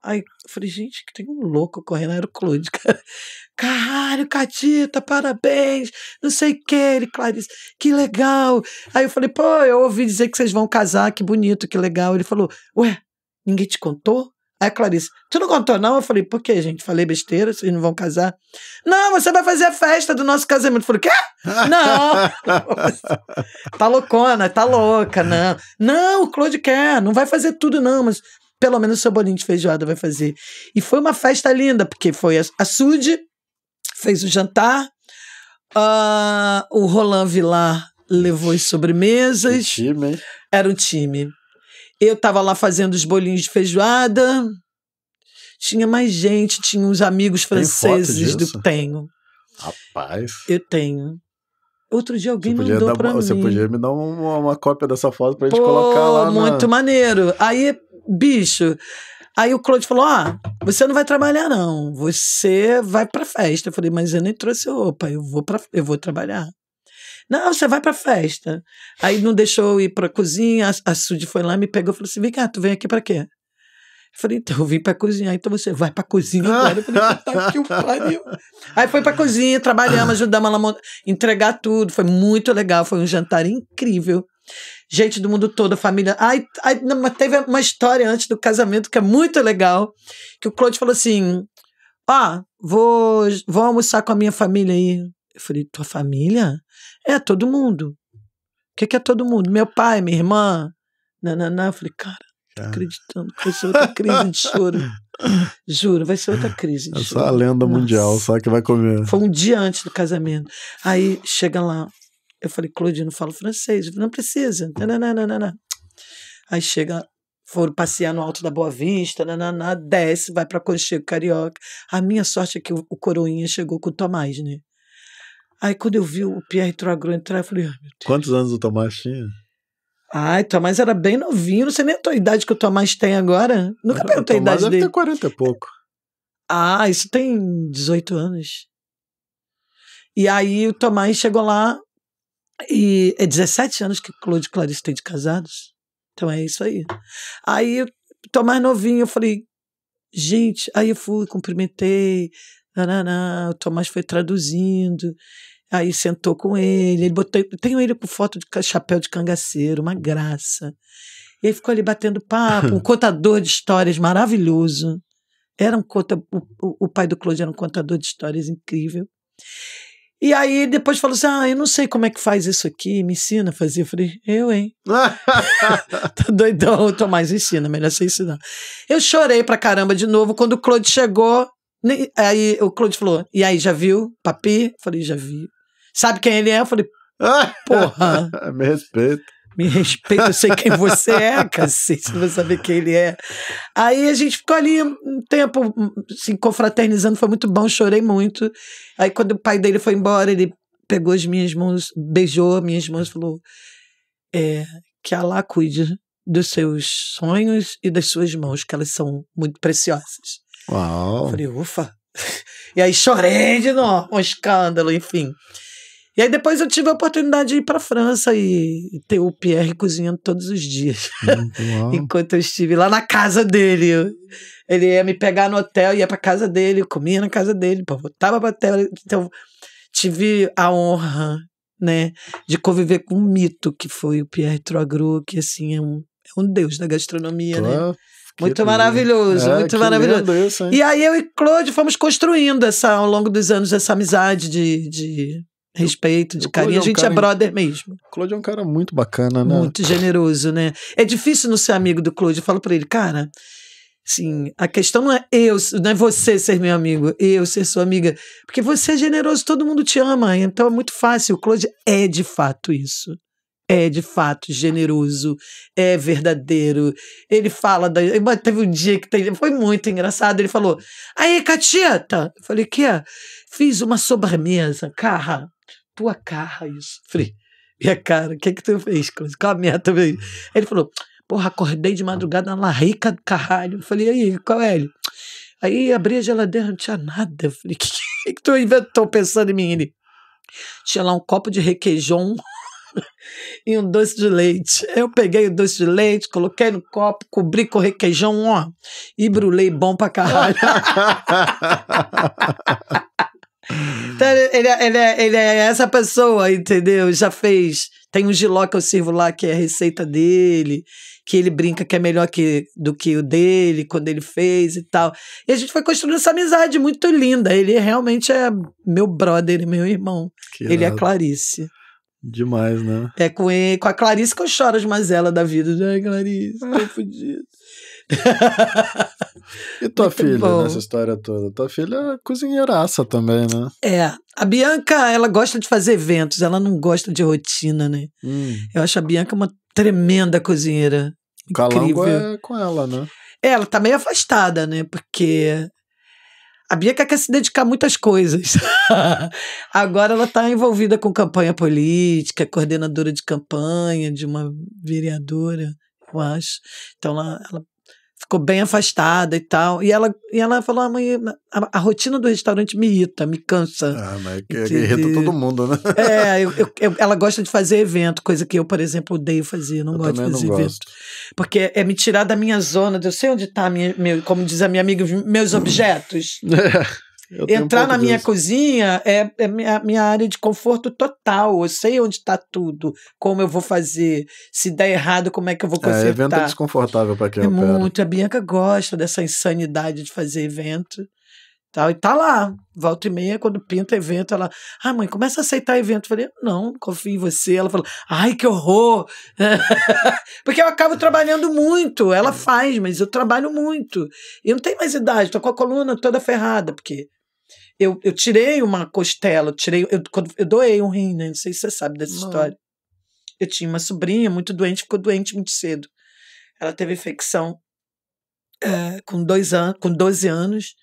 [SPEAKER 2] Aí eu falei, gente, que tem um louco correndo, era o Clude, cara. Caralho, Catita, parabéns, não sei o que, ele, Clarice, que legal. Aí eu falei, pô, eu ouvi dizer que vocês vão casar, que bonito, que legal. Ele falou, ué, ninguém te contou? É a Clarice, tu não contou não? Eu falei, por quê, gente? Falei besteira, vocês não vão casar? Não, você vai fazer a festa do nosso casamento. Eu falei, quê? Não! tá loucona, tá louca, não. Não, o Claude quer, não vai fazer tudo não, mas pelo menos o seu bolinho de feijoada vai fazer. E foi uma festa linda, porque foi a, a Sud fez o jantar, uh, o Roland Villar levou as sobremesas. Que time, hein? Era um time. Eu estava lá fazendo os bolinhos de feijoada. Tinha mais gente, tinha uns amigos franceses do tenho.
[SPEAKER 1] Rapaz.
[SPEAKER 2] Eu tenho. Outro dia alguém você mandou para mim. Você podia
[SPEAKER 1] me dar uma, uma cópia dessa foto para gente Pô, colocar lá. Muito na...
[SPEAKER 2] maneiro. Aí, bicho, Aí o Claude falou: Ah, você não vai trabalhar, não. Você vai pra festa. Eu falei, mas eu nem trouxe roupa, eu vou, pra, eu vou trabalhar. Não, você vai pra festa. Aí não deixou eu ir pra cozinha, a, a Sud foi lá, me pegou e falou assim: vem cá, tu vem aqui pra quê? Eu falei, então, eu vim pra cozinhar, então você vai pra cozinha agora. Eu falei, tá que pariu. Aí foi pra cozinha, trabalhamos, ajudamos ela a entregar tudo. Foi muito legal, foi um jantar incrível. Gente do mundo todo, família. Ai, ai, não, mas teve uma história antes do casamento que é muito legal. Que o Claude falou assim: Ó, ah, vou, vou almoçar com a minha família aí. Eu falei, tua família? É todo mundo. O que, que é todo mundo? Meu pai, minha irmã. Nananá, eu falei, cara, não tô acreditando vai ser outra crise de choro. Juro, vai ser outra crise de é choro. Só a lenda Nossa. mundial,
[SPEAKER 1] só que vai comer. Foi
[SPEAKER 2] um dia antes do casamento. Aí chega lá, eu falei, Claudinho, não falo francês. Falei, não precisa. Nananana. Aí chega foram passear no Alto da Boa Vista, nananá, desce, vai para Conchego Carioca. A minha sorte é que o, o Coroinha chegou com o Tomás, né? Aí quando eu vi o Pierre Troagro entrar, eu falei, ai meu
[SPEAKER 1] Deus. Quantos anos o Tomás tinha?
[SPEAKER 2] Ai, Tomás era bem novinho, não sei nem a tua idade que o Tomás tem agora. Nunca é, perguntei a idade deve dele. Ter 40 e pouco. Ah, isso tem 18 anos. E aí o Tomás chegou lá e é 17 anos que Claude e Clarice têm de casados. Então é isso aí. Aí Tomás novinho, eu falei, Gente, aí eu fui, cumprimentei, nananá, o Tomás foi traduzindo, aí sentou com ele, ele botou, tenho ele com foto de chapéu de cangaceiro, uma graça. E aí ficou ali batendo papo, um contador de histórias maravilhoso. Era um conta, o, o pai do Claude era um contador de histórias incrível. E aí depois falou assim: Ah, eu não sei como é que faz isso aqui, me ensina a fazer. Eu falei, eu, hein? tá doidão, eu mais ensina, melhor você ensinar. Eu chorei pra caramba de novo. Quando o Claude chegou, aí o Claude falou: E aí, já viu? Papi? Eu falei, já vi. Sabe quem ele é? Eu falei, porra. me respeito. Me respeita, eu sei quem você é, cacete, você vai saber quem ele é. Aí a gente ficou ali um tempo, assim, confraternizando, foi muito bom, chorei muito. Aí quando o pai dele foi embora, ele pegou as minhas mãos, beijou minhas mãos e falou: é, que Allah cuide dos seus sonhos e das suas mãos, que elas são muito preciosas. Uau! Eu falei, ufa! E aí chorei de novo, um escândalo, enfim. E aí depois eu tive a oportunidade de ir para a França e ter o Pierre cozinhando todos os dias. Enquanto eu estive lá na casa dele. Ele ia me pegar no hotel, ia para casa dele, comia na casa dele, voltava para hotel. Então, tive a honra, né, de conviver com um mito que foi o Pierre Troagru, que assim é um, é um deus da gastronomia, Tô, né? Muito maravilhoso, é, muito maravilhoso. Isso, e aí eu e Claude fomos construindo essa, ao longo dos anos essa amizade de, de respeito, de carinho. a é gente é, um cara, é brother mesmo. O Claude é um cara muito
[SPEAKER 1] bacana, né? Muito
[SPEAKER 2] generoso, né? É difícil não ser amigo do Claude. Eu falo pra ele, cara, sim. a questão não é eu, não é você ser meu amigo, eu ser sua amiga. Porque você é generoso, todo mundo te ama, então é muito fácil. O Claude é de fato isso. É de fato generoso, é verdadeiro. Ele fala. Da... Teve um dia que foi muito engraçado. Ele falou: Aí, Catieta! Eu falei: Que? Fiz uma sobremesa, carra tua cara isso. Falei, minha cara, o que é que tu fez? Qual a merda também? Ele falou, porra, acordei de madrugada na larica do caralho. Falei, aí, qual é ele? Aí abri a geladeira, não tinha nada. Falei, o que, que, que tu inventou pensando em mim? Ele, tinha lá um copo de requeijão e um doce de leite. Eu peguei o doce de leite, coloquei no copo, cobri com requeijão, ó, e brulei bom pra caralho. Então, ele, é, ele, é, ele é essa pessoa, entendeu? Já fez. Tem um giló que eu sirvo lá, que é a receita dele, que ele brinca que é melhor que, do que o dele, quando ele fez e tal. E a gente foi construindo essa amizade muito linda. Ele realmente é meu brother, é meu irmão. Que ele nada. é Clarice. Demais, né? É com, ele, com a Clarice que eu choro as mazelas da vida. Ai, Clarice, tô fodido. E tua Muito filha bom. nessa
[SPEAKER 1] história toda? Tua filha é cozinheiraça também, né?
[SPEAKER 2] É. A Bianca, ela gosta de fazer eventos, ela não gosta de rotina, né? Hum. Eu acho a Bianca uma tremenda cozinheira. Calango é com ela, né? É, ela tá meio afastada, né? Porque a Bianca quer se dedicar a muitas coisas. Agora ela está envolvida com campanha política, coordenadora de campanha de uma vereadora, eu acho. Então ela, ela ficou bem afastada e tal. E ela, e ela falou: ah, mãe, a, a rotina do restaurante me irrita, me cansa. Ah, mas é que, é irrita todo
[SPEAKER 1] mundo, né? É,
[SPEAKER 2] eu, eu, eu, ela gosta de fazer evento, coisa que eu, por exemplo, odeio fazer, não gosto de fazer não evento. Gosto. Porque é me tirar da minha zona, eu sei onde está, minha, meu, como diz a minha amiga, meus objetos. É. Entrar um na minha disso. cozinha é, é minha, minha área de conforto total. Eu sei onde está tudo, como eu vou fazer, se der errado, como é que eu vou consertar. É, evento é
[SPEAKER 1] desconfortável
[SPEAKER 2] para quem é opera. Muito. A Bianca gosta dessa insanidade de fazer evento. Tal, e tá lá, volta e meia, quando pinta evento, ela, ah, mãe, começa a aceitar evento. Eu falei, não, confio em você. Ela falou, ai, que horror! Porque eu acabo trabalhando muito. Ela faz, mas eu trabalho muito. E não tem mais idade, tô com a coluna toda ferrada, porque eu, eu tirei uma costela, eu tirei, eu, eu doei um rim, né? Não sei se você sabe dessa não. história. Eu tinha uma sobrinha muito doente, ficou doente muito cedo. Ela teve infecção é, com, dois anos com 12 anos.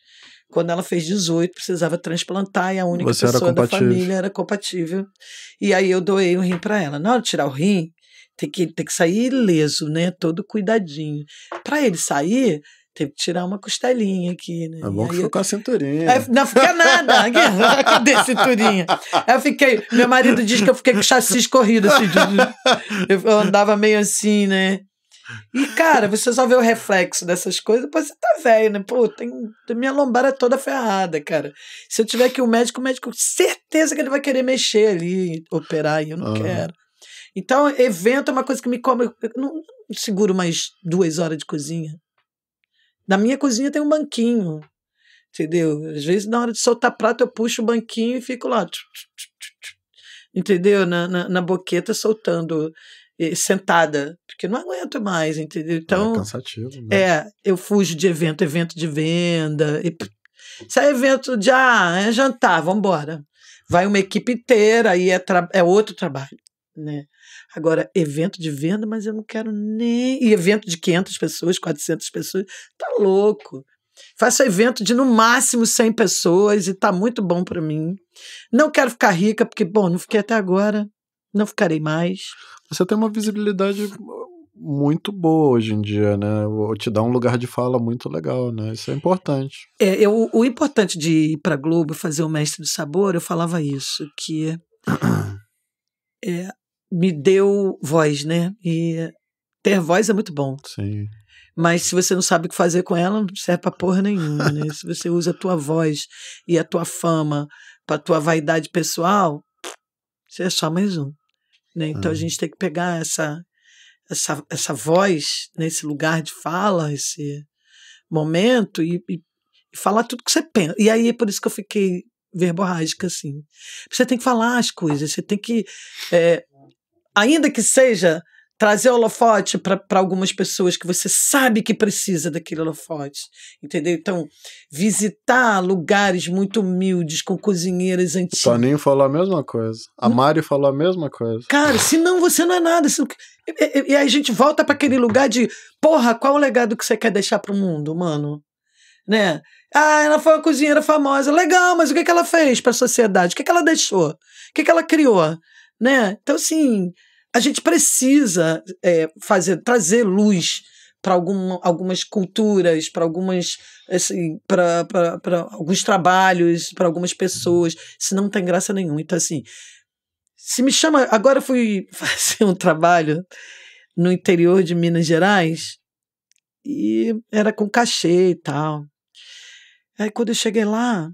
[SPEAKER 2] Quando ela fez 18, precisava transplantar e a única Você pessoa da família era compatível. E aí eu doei o rim para ela. Na hora de tirar o rim, tem que, tem que sair ileso, né? Todo cuidadinho. Para ele sair, tem que tirar uma costelinha aqui, né? É bom que ficou com a cinturinha. não fica nada. Cadê a cinturinha? eu fiquei. Meu marido diz que eu fiquei com o chassi escorrido. Assim, eu andava meio assim, né? E, cara, você só vê o reflexo dessas coisas, depois você tá velho, né? Pô, tem, minha lombar é toda ferrada, cara. Se eu tiver que o médico, o médico, certeza que ele vai querer mexer ali, operar, e eu não uhum. quero. Então, evento é uma coisa que me come. Eu não seguro mais duas horas de cozinha. Na minha cozinha tem um banquinho, entendeu? Às vezes, na hora de soltar prato, eu puxo o banquinho e fico lá, entendeu? Na, na, na boqueta soltando, sentada, porque não aguento mais, entendeu? É então, é cansativo, né? É, eu fujo de evento, evento de venda. E, se é evento de ah, é jantar, vamos embora. Vai uma equipe inteira, aí é, é outro trabalho, né? Agora, evento de venda, mas eu não quero nem. E evento de 500 pessoas, 400 pessoas, tá louco. Faça evento de no máximo 100 pessoas e tá muito bom para mim. Não quero ficar rica, porque, bom, não fiquei até agora, não ficarei mais. Você tem uma visibilidade
[SPEAKER 1] muito boa hoje em dia, né? vou te dá um lugar de fala muito legal, né? Isso é importante.
[SPEAKER 2] É, eu, o importante de ir para Globo fazer o Mestre do Sabor, eu falava isso, que é, me deu voz, né? E ter voz é muito bom. Sim. Mas se você não sabe o que fazer com ela, não serve pra porra nenhuma, né? se você usa a tua voz e a tua fama pra tua vaidade pessoal, você é só mais um. Né? Então ah. a é. gente tem que pegar essa, essa, essa voz, né? esse lugar de fala, esse momento e, e, e falar tudo que você pensa. E aí é por isso que eu fiquei verborrágica, assim. Você tem que falar as coisas, você tem que é, ainda que seja trazer holofote para algumas pessoas que você sabe que precisa daquele holofote, entendeu? Então, visitar lugares muito humildes, com cozinheiras antigas.
[SPEAKER 1] Toninho falou a mesma coisa. A hum? Mari falou a mesma
[SPEAKER 2] coisa. Cara, senão você não é nada. Senão... E, e, e aí a gente volta para aquele lugar de, porra, qual o legado que você quer deixar para o mundo, mano? Né? Ah, ela foi uma cozinheira famosa. Legal, mas o que, é que ela fez para a sociedade? O que, é que ela deixou? O que, é que ela criou? Né? Então, assim, a gente precisa é, fazer, trazer luz para algumas culturas, para algumas assim, para alguns trabalhos, para algumas pessoas, se não tem graça nenhuma. Então assim, se me chama, agora fui fazer um trabalho no interior de Minas Gerais e era com cachê e tal. Aí quando eu cheguei lá,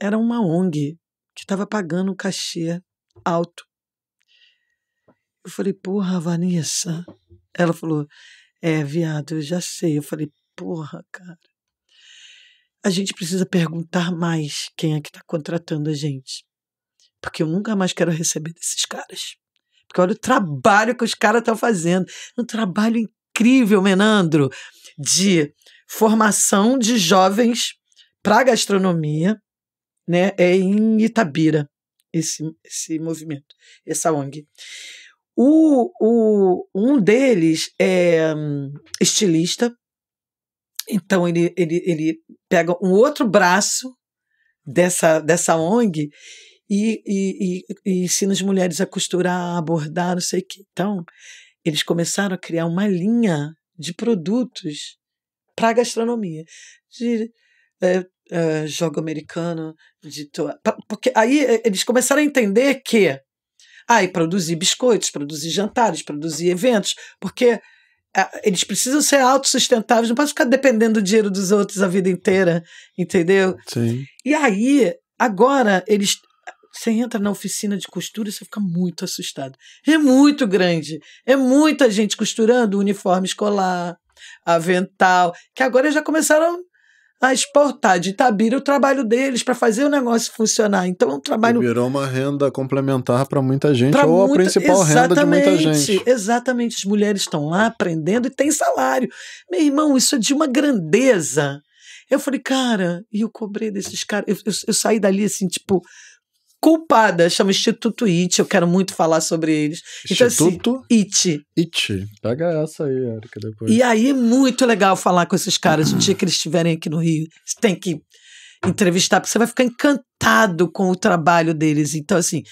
[SPEAKER 2] era uma ONG que estava pagando um cachê alto eu falei, porra, Vanessa. Ela falou, é, viado, eu já sei. Eu falei, porra, cara. A gente precisa perguntar mais quem é que está contratando a gente. Porque eu nunca mais quero receber desses caras. Porque olha o trabalho que os caras estão fazendo. Um trabalho incrível, Menandro, de formação de jovens para gastronomia, né? É em Itabira esse, esse movimento, essa ONG. O, o, um deles é hum, estilista, então ele, ele, ele pega um outro braço dessa, dessa ONG e, e, e, e ensina as mulheres a costurar, a bordar, não sei o que. Então, eles começaram a criar uma linha de produtos para a gastronomia. De, é, é, jogo americano, de to... porque aí é, eles começaram a entender que ah, e produzir biscoitos, produzir jantares, produzir eventos, porque ah, eles precisam ser autossustentáveis, não pode ficar dependendo do dinheiro dos outros a vida inteira, entendeu? Sim. E aí, agora, eles. Você entra na oficina de costura e você fica muito assustado. É muito grande. É muita gente costurando uniforme escolar, avental, que agora já começaram a exportar de Itabira o trabalho deles para fazer o negócio funcionar. Então, o é trabalho.
[SPEAKER 1] E virou uma renda complementar para muita
[SPEAKER 2] gente, pra ou muita... a principal renda de muita gente. Exatamente. As mulheres estão lá aprendendo e têm salário. Meu irmão, isso é de uma grandeza. Eu falei, cara, e eu cobrei desses caras. Eu, eu, eu saí dali assim, tipo, culpada, chama Instituto IT, eu quero muito falar sobre eles. Instituto então, assim, IT. IT.
[SPEAKER 1] Pega essa aí, Erika, depois. E
[SPEAKER 2] aí, é muito legal falar com esses caras. no dia que eles estiverem aqui no Rio, você tem que entrevistar, porque você vai ficar encantado com o trabalho deles. Então, assim,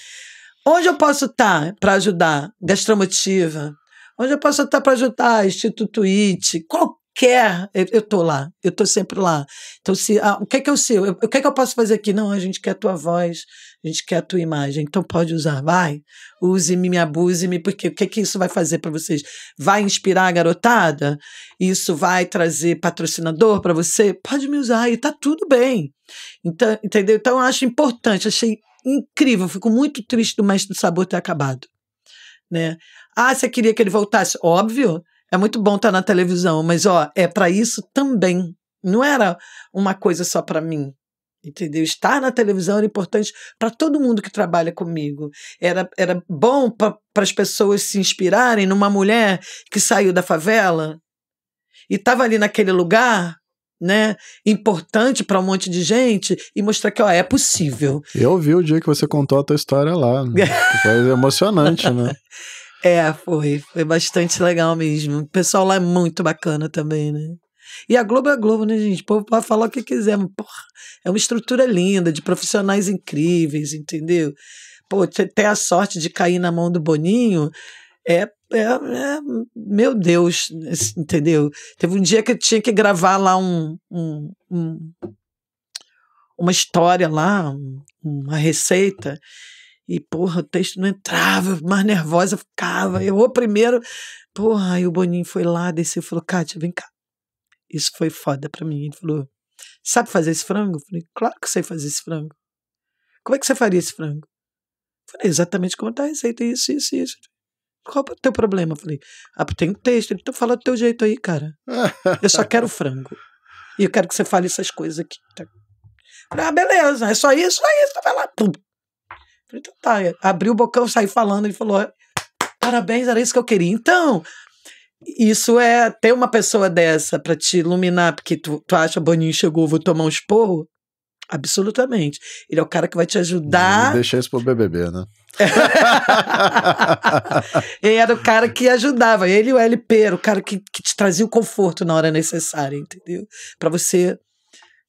[SPEAKER 2] onde eu posso estar tá para ajudar? Gastromotiva. Onde eu posso estar tá para ajudar? Instituto IT. Qual quer, eu estou lá, eu estou sempre lá. Então, se, ah, o que é que eu sei? Eu, o que é que eu posso fazer aqui? Não, a gente quer a tua voz, a gente quer a tua imagem. Então, pode usar, vai, use-me, me abuse-me, porque o que é que isso vai fazer para vocês? Vai inspirar a garotada? Isso vai trazer patrocinador para você? Pode me usar e tá tudo bem. Então, entendeu? Então, eu acho importante, achei incrível, fico muito triste do Mestre do Sabor ter acabado. Né? Ah, você queria que ele voltasse? Óbvio, é muito bom estar tá na televisão, mas ó, é para isso também. Não era uma coisa só para mim. Entendeu? Estar na televisão era importante para todo mundo que trabalha comigo. Era, era bom para as pessoas se inspirarem numa mulher que saiu da favela e estava ali naquele lugar né, importante para um monte de gente e mostrar que ó, é possível.
[SPEAKER 1] Eu vi o dia que você contou a tua história lá. Né? Foi emocionante, né?
[SPEAKER 2] É, foi. Foi bastante legal mesmo. O pessoal lá é muito bacana também, né? E a Globo é a Globo, né, gente? O povo pode falar o que quiser. Mas, porra, é uma estrutura linda, de profissionais incríveis, entendeu? Pô, ter a sorte de cair na mão do Boninho é, é, é meu Deus, entendeu? Teve um dia que eu tinha que gravar lá um, um, um uma história lá, uma receita, e, porra, o texto não entrava, mais nervosa ficava. Errou primeiro. Porra, aí o Boninho foi lá, desceu e falou: Kátia, vem cá. Isso foi foda pra mim. Ele falou: Sabe fazer esse frango? Eu falei: Claro que sei fazer esse frango. Como é que você faria esse frango? Eu falei: Exatamente como tá a receita, isso, isso, isso. Qual é o teu problema? Eu falei: Ah, tem um texto. Ele então fala do teu jeito aí, cara. Eu só quero frango. E eu quero que você fale essas coisas aqui. Tá? Ah, beleza, é só isso, é isso. Vai lá. Pum, Falei, então tá. o bocão, saí falando, ele falou, parabéns, era isso que eu queria. Então, isso é ter uma pessoa dessa para te iluminar, porque tu, tu acha, Boninho chegou, vou tomar um esporro. Absolutamente. Ele é o cara que vai te ajudar.
[SPEAKER 1] Deixa isso pro BBB, né?
[SPEAKER 2] ele era o cara que ajudava, ele e o LP, era o cara que, que te trazia o conforto na hora necessária, entendeu? Para você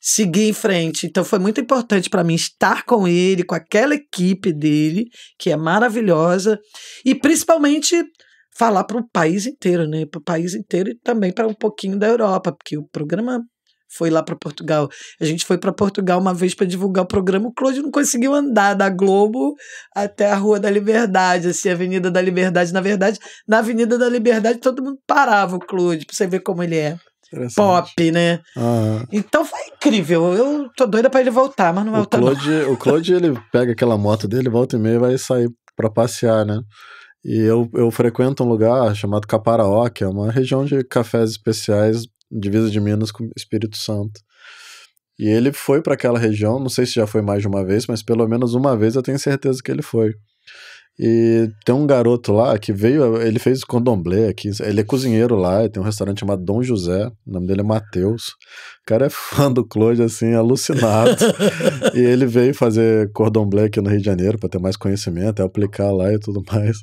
[SPEAKER 2] seguir em frente. Então foi muito importante para mim estar com ele, com aquela equipe dele, que é maravilhosa, e principalmente falar para o país inteiro, né? Para o país inteiro e também para um pouquinho da Europa, porque o programa foi lá para Portugal. A gente foi para Portugal uma vez para divulgar o programa. O Claude não conseguiu andar da Globo até a Rua da Liberdade, assim, a Avenida da Liberdade. Na verdade, na Avenida da Liberdade todo mundo parava o Claude, para você ver como ele é pop, né? Uhum. Então foi incrível. Eu tô doida pra ele voltar, mas não vai o voltar.
[SPEAKER 1] Claude, não. O Claude, ele pega aquela moto dele, volta e meia e vai sair pra passear, né? E eu, eu frequento um lugar chamado Caparaó, que é uma região de cafés especiais, divisa de Minas com Espírito Santo. E ele foi para aquela região, não sei se já foi mais de uma vez, mas pelo menos uma vez eu tenho certeza que ele foi. E tem um garoto lá que veio, ele fez condomblé aqui, ele é cozinheiro lá, tem um restaurante chamado Dom José, o nome dele é Matheus. O cara é fã do Claude, assim, alucinado. e ele veio fazer cordomblé aqui no Rio de Janeiro para ter mais conhecimento, é aplicar lá e tudo mais.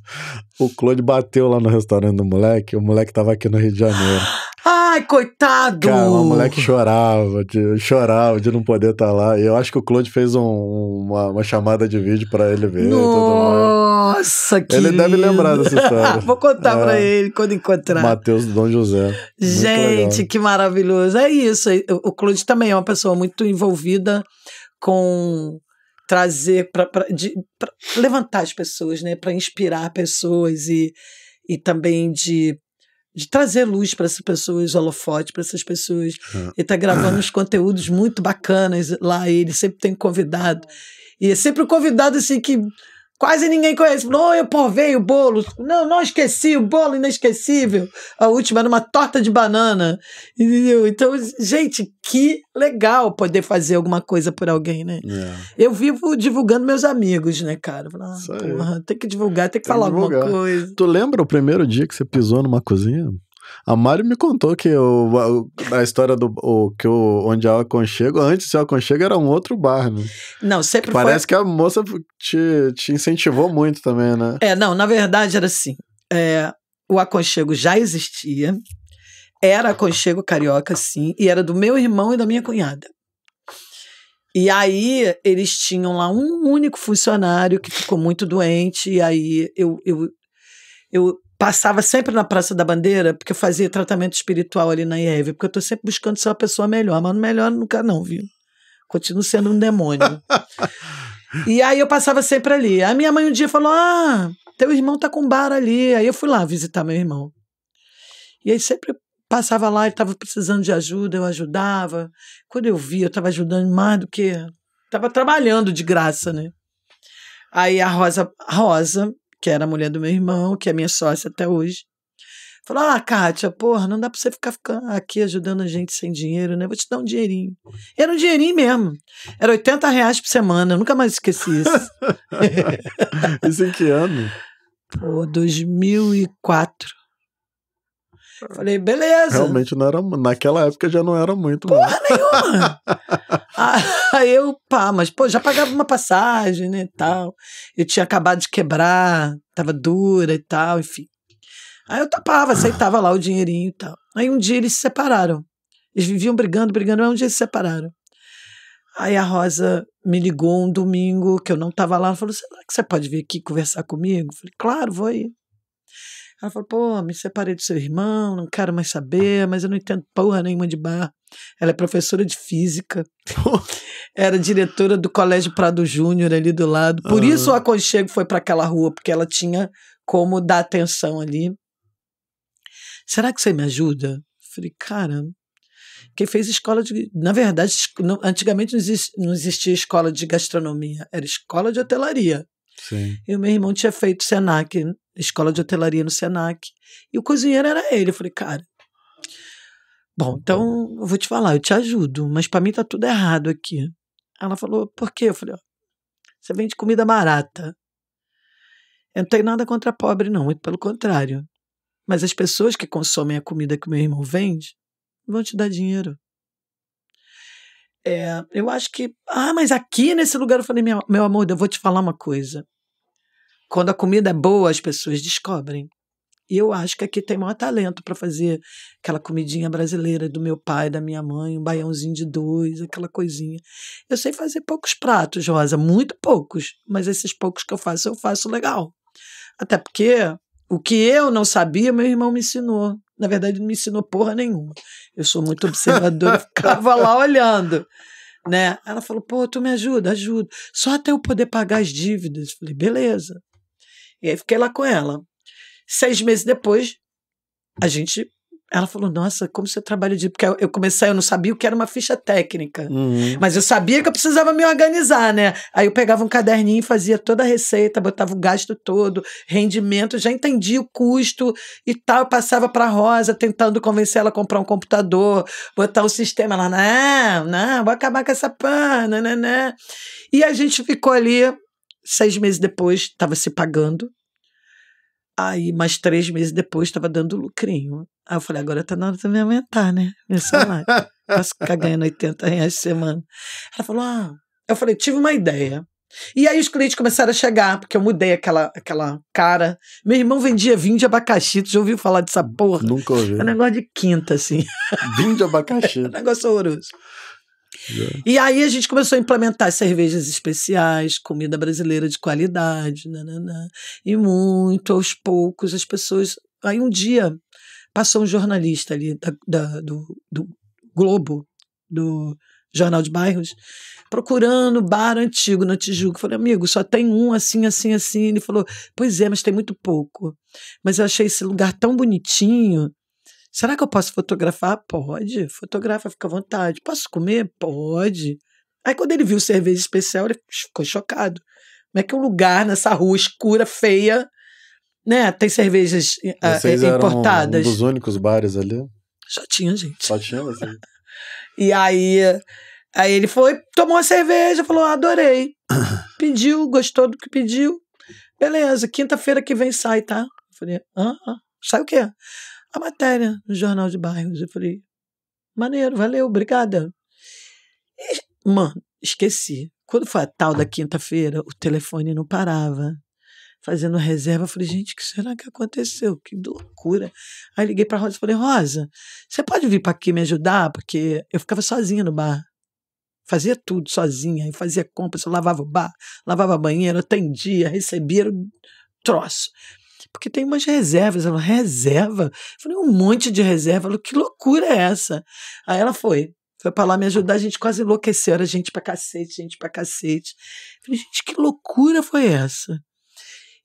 [SPEAKER 1] O Claude bateu lá no restaurante do moleque, o moleque tava aqui no Rio de Janeiro.
[SPEAKER 2] Ai, coitado! Cara, o moleque
[SPEAKER 1] chorava, de, chorava de não poder estar tá lá. E eu acho que o Claude fez um, uma, uma, chamada de vídeo para ele ver.
[SPEAKER 2] Nossa, que Ele deve lembrar dessa história. Vou contar é. para ele quando encontrar. Matheus
[SPEAKER 1] Dom José. Gente,
[SPEAKER 2] que maravilhoso. É isso. O Claude também é uma pessoa muito envolvida com trazer para levantar as pessoas, né, para inspirar pessoas e, e também de de trazer luz para essas pessoas, holofote para essas pessoas. Ah. Ele está gravando uns conteúdos muito bacanas lá, ele sempre tem convidado. E é sempre o um convidado assim que Quase ninguém conhece. Não, eu provei o bolo. Não, não esqueci o bolo inesquecível. A última era uma torta de banana. Entendeu? Então, gente, que legal poder fazer alguma coisa por alguém, né? É. Eu vivo divulgando meus amigos, né, cara? ah, porra, tem que divulgar, tem que tem falar alguma
[SPEAKER 1] coisa. Tu lembra o primeiro dia que você pisou numa cozinha? A Mari me contou que o, a história do o, que o, onde é o aconchego, antes o aconchego era um outro bar, né?
[SPEAKER 2] Não, sempre foi... Parece
[SPEAKER 1] que a moça te, te incentivou muito também, né?
[SPEAKER 2] É, não, na verdade era assim. É, o aconchego já existia, era aconchego carioca, sim, e era do meu irmão e da minha cunhada. E aí eles tinham lá um único funcionário que ficou muito doente, e aí eu, eu, eu passava sempre na Praça da Bandeira, porque eu fazia tratamento espiritual ali na IEV, porque eu estou sempre buscando ser uma pessoa melhor, mas melhor nunca não, viu? Continuo sendo um demônio. e aí eu passava sempre ali. A minha mãe um dia falou: Ah, teu irmão tá com bar ali. Aí eu fui lá visitar meu irmão. E aí sempre passava lá, ele estava precisando de ajuda, eu ajudava. Quando eu via, eu estava ajudando mais do que. Estava trabalhando de graça, né? Aí a Rosa, a Rosa, que era a mulher do meu irmão, que é minha sócia até hoje. Falou: Ah, Kátia, porra, não dá pra você ficar, ficar aqui ajudando a gente sem dinheiro, né? Vou te dar um dinheirinho. Era um dinheirinho mesmo. Era 80 reais por semana, eu nunca mais esqueci isso. isso em que ano? Pô, 2004. Falei, beleza. Realmente
[SPEAKER 1] não era. Naquela época já não era muito. Porra mano. nenhuma!
[SPEAKER 2] ah, Aí eu, pá, mas pô, já pagava uma passagem, né, tal. Eu tinha acabado de quebrar, tava dura e tal, enfim. Aí eu topava, aceitava lá o dinheirinho e tal. Aí um dia eles se separaram. Eles viviam brigando, brigando, mas um dia eles se separaram. Aí a Rosa me ligou um domingo, que eu não estava lá, ela falou: será que você pode vir aqui conversar comigo? Eu falei, claro, vou aí. Ela falou, pô, me separei do seu irmão, não quero mais saber, mas eu não entendo porra nenhuma de bar. Ela é professora de física. era diretora do Colégio Prado Júnior ali do lado. Por uhum. isso o aconchego foi para aquela rua, porque ela tinha como dar atenção ali. Será que você me ajuda? Falei, cara, quem fez escola de. Na verdade, antigamente não existia, não existia escola de gastronomia, era escola de hotelaria. Sim. E o meu irmão tinha feito SENAC, escola de hotelaria no SENAC. E o cozinheiro era ele. Eu falei, cara. Bom, então eu vou te falar, eu te ajudo, mas para mim tá tudo errado aqui. Ela falou, por quê? Eu falei, ó, você vende comida barata. Eu não tenho nada contra pobre, não, muito pelo contrário. Mas as pessoas que consomem a comida que meu irmão vende vão te dar dinheiro. É, eu acho que. Ah, mas aqui nesse lugar eu falei, meu, meu amor, eu vou te falar uma coisa. Quando a comida é boa, as pessoas descobrem eu acho que aqui tem maior talento para fazer aquela comidinha brasileira do meu pai, da minha mãe, um baiãozinho de dois, aquela coisinha. Eu sei fazer poucos pratos, Rosa, muito poucos, mas esses poucos que eu faço, eu faço legal. Até porque o que eu não sabia, meu irmão me ensinou. Na verdade, não me ensinou porra nenhuma. Eu sou muito observadora, ficava lá olhando né? Ela falou, pô, tu me ajuda, ajuda. Só até eu poder pagar as dívidas. Falei, beleza. E aí fiquei lá com ela. Seis meses depois, a gente. Ela falou, nossa, como você trabalha de. Porque eu comecei, eu não sabia o que era uma ficha técnica. Uhum. Mas eu sabia que eu precisava me organizar, né? Aí eu pegava um caderninho, fazia toda a receita, botava o gasto todo, rendimento, já entendia o custo e tal. Eu passava pra Rosa, tentando convencer ela a comprar um computador, botar o um sistema. Ela, não, não, vou acabar com essa pana, né, né, né. E a gente ficou ali, seis meses depois, estava se pagando Aí, mais três meses depois, estava dando lucrinho. Aí eu falei, agora tá na hora de me aumentar, né? Meu salário. Posso ficar ganhando 80 reais por semana. Ela falou, ah... Eu falei, tive uma ideia. E aí os clientes começaram a chegar, porque eu mudei aquela, aquela cara. Meu irmão vendia vinho de abacaxi, tu já ouviu falar dessa porra? Nunca ouvi. É um negócio de quinta, assim. Vinho de abacaxi. é um negócio horroroso. E aí a gente começou a implementar cervejas especiais, comida brasileira de qualidade, nananã. E muito aos poucos as pessoas. Aí um dia passou um jornalista ali da, da, do, do Globo, do Jornal de Bairros, procurando bar antigo na Tijuca. Falei, amigo, só tem um assim, assim, assim. Ele falou, pois é, mas tem muito pouco. Mas eu achei esse lugar tão bonitinho Será que eu posso fotografar? Pode. Fotografa, fica à vontade. Posso comer? Pode. Aí quando ele viu cerveja especial, ele ficou chocado. Como é que um lugar nessa rua escura, feia, né? Tem cervejas eh, eh, Vocês importadas. Eram um dos
[SPEAKER 1] únicos bares
[SPEAKER 2] ali? Só tinha, gente. Só tinha, assim. e aí, aí ele foi, tomou a cerveja, falou: adorei. pediu, gostou do que pediu. Beleza, quinta-feira que vem sai, tá? Eu falei, ah, ah. sai o quê? a matéria no Jornal de Bairros. Eu falei, maneiro, valeu, obrigada. E, mano, esqueci. Quando foi a tal da quinta-feira, o telefone não parava. Fazendo reserva, eu falei, gente, o que será que aconteceu? Que loucura. Aí liguei para Rosa e falei, Rosa, você pode vir para aqui me ajudar? Porque eu ficava sozinha no bar fazia tudo sozinha, eu fazia compras, eu lavava o bar, lavava banheiro, atendia, recebia, troço. Porque tem umas reservas. Ela, reserva? Eu falei, um monte de reserva. Ela, que loucura é essa? Aí ela foi. Foi pra lá me ajudar, a gente quase enlouqueceu, era gente pra cacete, gente pra cacete. Eu falei, gente, que loucura foi essa?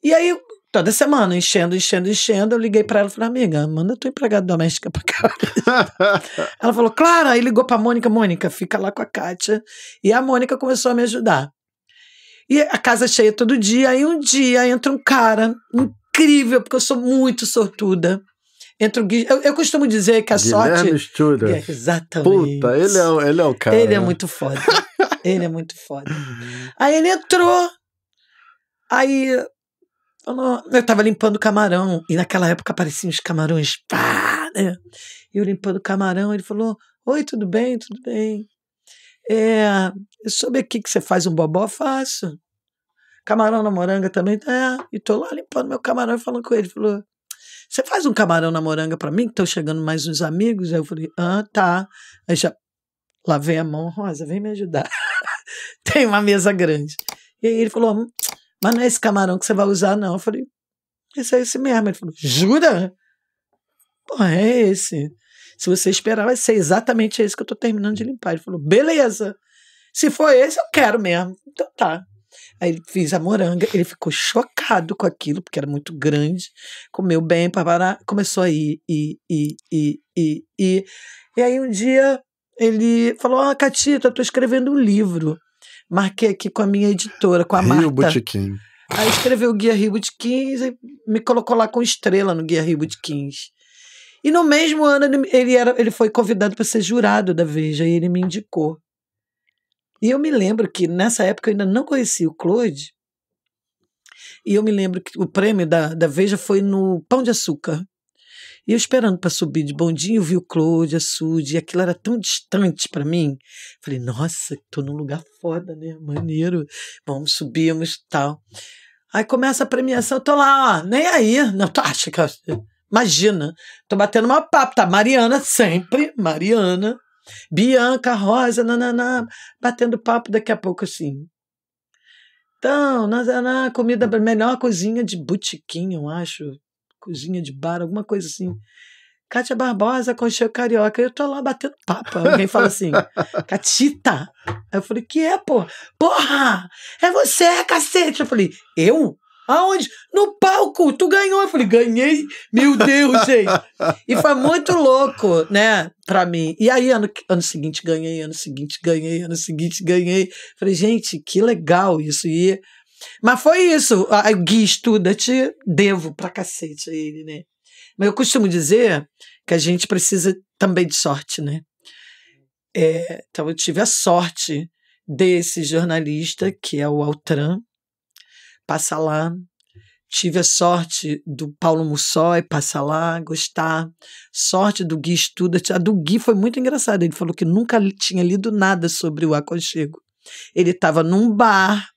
[SPEAKER 2] E aí, toda semana, enchendo, enchendo, enchendo, eu liguei pra ela e falei, amiga, manda tua empregada doméstica pra cá. ela falou, claro, aí ligou pra Mônica, Mônica, fica lá com a Kátia. E a Mônica começou a me ajudar. E a casa cheia todo dia. Aí um dia entra um cara, um incrível, porque eu sou muito sortuda. Entre o eu, eu costumo dizer que a Guilherme sorte. É, exatamente. Puta, ele é, ele é o cara. Ele é né? muito foda. ele é muito foda. Aí ele entrou. Aí eu estava limpando o camarão, e naquela época apareciam os camarões, pá, né? Eu limpando o camarão, ele falou: Oi, tudo bem? Tudo bem. É, eu soube aqui que você faz um bobó, faço camarão na moranga também. É, e tô lá limpando meu camarão e falando com ele. Falou, você faz um camarão na moranga para mim, que estão chegando mais uns amigos? Aí eu falei, ah, tá. Aí já, lavei a mão, Rosa, vem me ajudar. Tem uma mesa grande. E aí ele falou, hum, mas não é esse camarão que você vai usar, não. Eu falei, esse é esse mesmo. Ele falou, jura? Pô, é esse. Se você esperar, vai ser exatamente esse que eu tô terminando de limpar. Ele falou, beleza. Se for esse, eu quero mesmo. Então tá. Aí ele fez a moranga, ele ficou chocado com aquilo, porque era muito grande, comeu bem, papará, começou a ir, ir, ir, ir, ir, E aí um dia ele falou, ah, Catita, eu tô escrevendo um livro. Marquei aqui com a minha editora, com a Rio Marta. Aí escreveu o Guia Rio 15 e me colocou lá com estrela no Guia Rio 15. E no mesmo ano ele, era, ele foi convidado para ser jurado da Veja e ele me indicou. E eu me lembro que nessa época eu ainda não conhecia o Claude. E eu me lembro que o prêmio da, da Veja foi no Pão de Açúcar. E eu esperando para subir de bondinho, vi o Claude, a e aquilo era tão distante para mim. Falei, nossa, tô num lugar foda, né? Maneiro. Vamos, subimos tal. Aí começa a premiação, eu tô lá, ó, nem aí. Não, tu acha que. Imagina, tô batendo uma papo, tá? Mariana sempre, Mariana. Bianca, Rosa, nananá, batendo papo daqui a pouco assim. Então, nananá, comida, melhor cozinha de botiquim, eu acho. Cozinha de bar, alguma coisa assim. Cátia Barbosa, Concheu Carioca. Eu tô lá batendo papo. Alguém fala assim, Catita. Aí eu falei, que é, porra? Porra! É você, cacete! Eu falei, eu? Aonde? No palco, tu ganhou. Eu falei, ganhei? Meu Deus, gente. e foi muito louco, né, pra mim. E aí, ano, ano seguinte, ganhei, ano seguinte, ganhei, ano seguinte, ganhei. Falei, gente, que legal isso. E, mas foi isso. O Gui estuda, te devo pra cacete a ele, né? Mas eu costumo dizer que a gente precisa também de sorte, né? É, então eu tive a sorte desse jornalista, que é o Altran, passar lá. Tive a sorte do Paulo Mussói passar lá, gostar. Sorte do Gui Estuda. A do Gui foi muito engraçada. Ele falou que nunca tinha lido nada sobre o aconchego. Ele estava num bar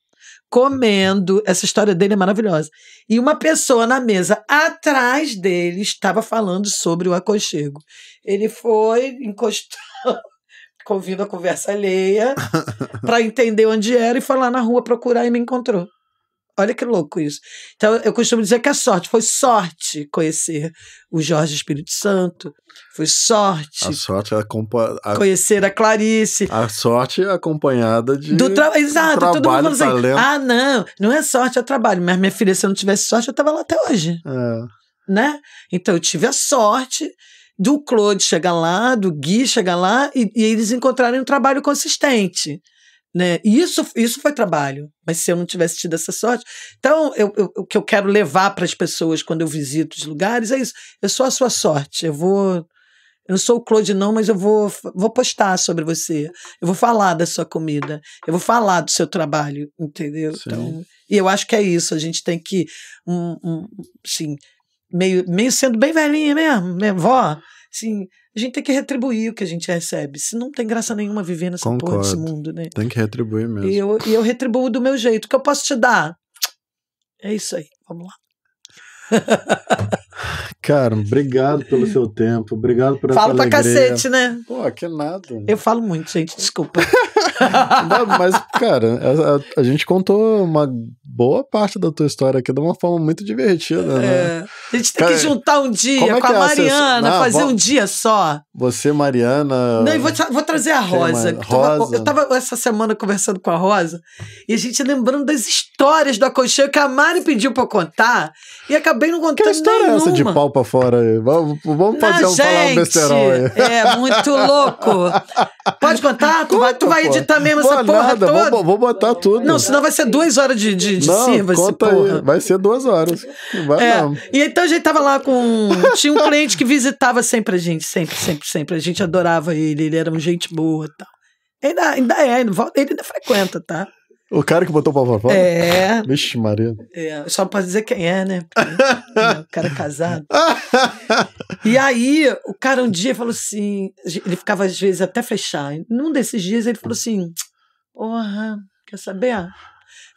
[SPEAKER 2] comendo. Essa história dele é maravilhosa. E uma pessoa na mesa atrás dele estava falando sobre o aconchego. Ele foi, encostou, ouvindo a conversa alheia, para entender onde era e foi lá na rua procurar e me encontrou. Olha que louco isso. Então, eu costumo dizer que é sorte. Foi sorte conhecer o Jorge Espírito Santo. Foi sorte. A sorte é a conhecer a Clarice.
[SPEAKER 1] A sorte é acompanhada de do tra Exato, trabalho, todo mundo assim, Ah,
[SPEAKER 2] não, não é sorte, é trabalho. Mas minha filha, se eu não tivesse sorte, eu estava lá até hoje. É. Né? Então eu tive a sorte do Claude chegar lá, do Gui chegar lá e, e eles encontrarem um trabalho consistente. Né? E isso, isso foi trabalho, mas se eu não tivesse tido essa sorte. Então, eu, eu, o que eu quero levar para as pessoas quando eu visito os lugares é isso. Eu sou a sua sorte. Eu vou. Eu não sou o Claude, não, mas eu vou, vou postar sobre você. Eu vou falar da sua comida. Eu vou falar do seu trabalho, entendeu? Sim. Então, e eu acho que é isso. A gente tem que. Um, um, assim, meio, meio sendo bem velhinha mesmo, minha né? vó. Assim, a gente tem que retribuir o que a gente recebe. Se não tem graça nenhuma viver nessa Concordo. porra desse mundo, né? Tem
[SPEAKER 1] que retribuir mesmo. E
[SPEAKER 2] eu, e eu retribuo do meu jeito. O que eu posso te dar? É isso aí. Vamos lá.
[SPEAKER 1] Cara, obrigado pelo seu tempo, obrigado por Falo essa Falo pra cacete,
[SPEAKER 2] né? Pô, que nada. Eu falo muito, gente, desculpa.
[SPEAKER 1] Não, mas, cara, a, a, gente contou uma boa parte da tua história aqui de uma forma muito divertida, né? É.
[SPEAKER 2] A gente tem cara, que juntar um dia é com a é Mariana, fazer um dia só.
[SPEAKER 1] Você, Mariana. Não, e vou,
[SPEAKER 2] vou trazer a Rosa. Rosa. Eu, tava, eu tava essa semana conversando com a Rosa e a gente lembrando das histórias do aconchego que a Mari pediu pra eu contar e acabei não contando. Que história nenhuma. é essa de
[SPEAKER 1] pau pra fora aí? Vamos, vamos fazer não, um, gente, falar um besterol aí. É muito louco.
[SPEAKER 2] Pode contar? tu vai, tu vai editar mesmo essa porra nada, toda. Vou, vou, botar tudo. Não, senão vai ser duas horas de, de, de sirva, Aí. Vai ser duas horas. Vai é. não. E então a gente tava lá com... Tinha um cliente que visitava sempre a gente, sempre, sempre, sempre. A gente adorava ele, ele era um gente boa e tal. Ainda, ainda é, volta, ele ainda frequenta, tá?
[SPEAKER 1] O cara que botou o pau pra fora? É. Vixe, Maria.
[SPEAKER 2] É, só não dizer quem é, né? Porque, né, O cara é casado. e aí, o cara um dia falou assim: ele ficava às vezes até fechar. Num desses dias ele falou assim: Porra, quer saber? Ah,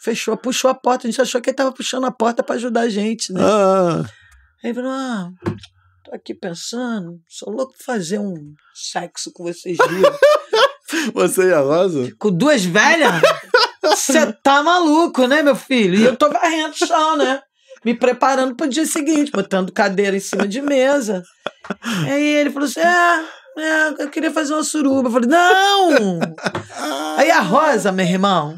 [SPEAKER 2] fechou, puxou a porta. A gente achou que ele tava puxando a porta para ajudar a gente, né? Ah. Aí ele falou: Ah, tô aqui pensando, sou louco pra fazer um sexo com vocês, viu? Você e a Rosa? Com duas velhas? Você tá maluco, né, meu filho? E eu tô varrendo o chão, né? Me preparando pro dia seguinte, botando cadeira em cima de mesa. E Aí ele falou assim: é, é, eu queria fazer uma suruba. Eu falei: não! Aí a Rosa, meu irmão,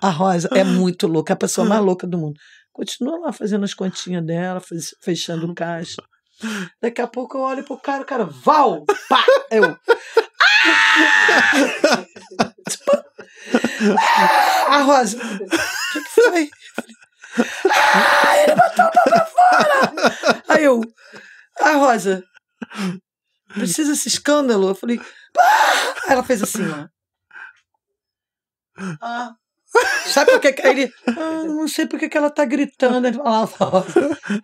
[SPEAKER 2] a Rosa é muito louca, é a pessoa mais louca do mundo. Continua lá fazendo as continhas dela, fechando o caixa. Daqui a pouco eu olho pro cara, o cara, Val! Pá! Eu. Ah! Tipo, ah, a Rosa, o que, que foi? Ah, ele botou o pau pra fora! Aí eu, ah, Rosa, precisa esse escândalo? Eu falei, ah! ela fez assim, ó. Ah. Sabe por que, ele. Ah, não sei por que, que ela tá gritando. Ele fala,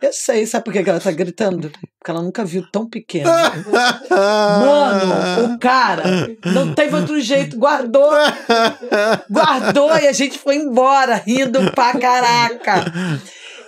[SPEAKER 2] eu sei, sabe por que, que ela tá gritando? Porque ela nunca viu tão pequeno. Mano, o cara não teve outro jeito, guardou. Guardou e a gente foi embora, rindo pra caraca.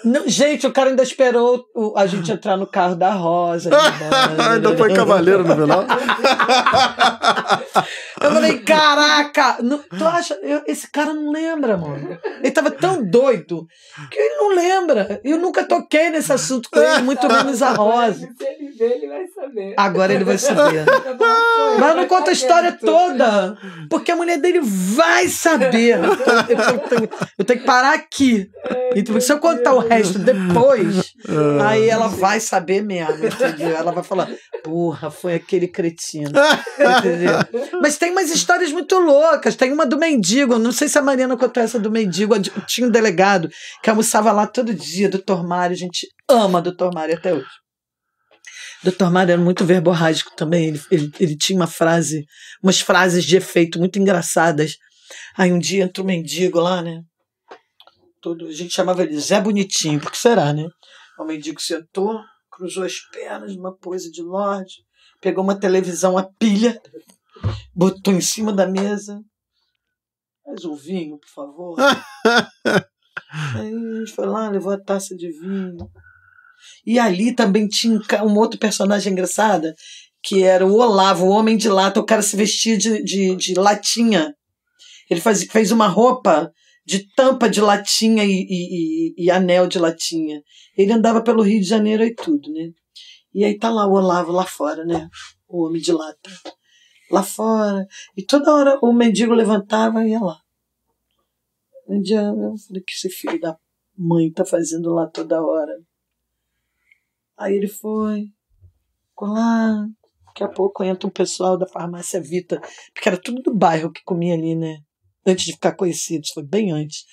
[SPEAKER 2] Não, gente, o cara ainda esperou o, a gente entrar no carro da Rosa. ainda
[SPEAKER 1] então foi cavaleiro
[SPEAKER 2] no final. Eu falei, caraca! Não, tu acha? Eu, esse cara não lembra, mano. Ele tava tão doido que ele não lembra. Eu nunca toquei nesse assunto com ele, muito menos a Rose. Se ele ver, ele vai saber. Agora ele vai saber. Tá Mas não conta a tá história toda. Porque a mulher dele vai saber. Eu tenho que parar aqui. Então, se eu contar o resto depois, ah. aí ela vai saber mesmo, entendeu? Ela vai falar, porra, foi aquele cretino. Entendeu? Mas tem umas histórias muito loucas. Tem uma do mendigo, não sei se a Mariana contou essa do mendigo, tinha um delegado que almoçava lá todo dia, doutor Mário. A gente ama doutor Mário até hoje. Doutor Mário era muito verborrágico também. Ele, ele, ele tinha uma frase, umas frases de efeito muito engraçadas. Aí um dia entra um mendigo lá, né? Todo, a gente chamava ele Zé Bonitinho, porque será, né? O mendigo sentou, cruzou as pernas uma pose de lorde, pegou uma televisão a pilha, botou em cima da mesa. Faz um vinho, por favor. Aí a gente foi lá, levou a taça de vinho. E ali também tinha um outro personagem engraçada, que era o Olavo, o homem de lata. O cara se vestia de, de, de latinha. Ele faz, fez uma roupa de tampa de latinha e, e, e, e, anel de latinha. Ele andava pelo Rio de Janeiro e tudo, né? E aí tá lá o Olavo lá fora, né? O homem de lata lá fora. E toda hora o mendigo levantava e ia lá. Um dia eu falei, que esse filho da mãe tá fazendo lá toda hora? Aí ele foi, ficou lá. Daqui a pouco entra um pessoal da farmácia Vita, porque era tudo do bairro que comia ali, né? Antes de ficar conhecido, foi bem antes.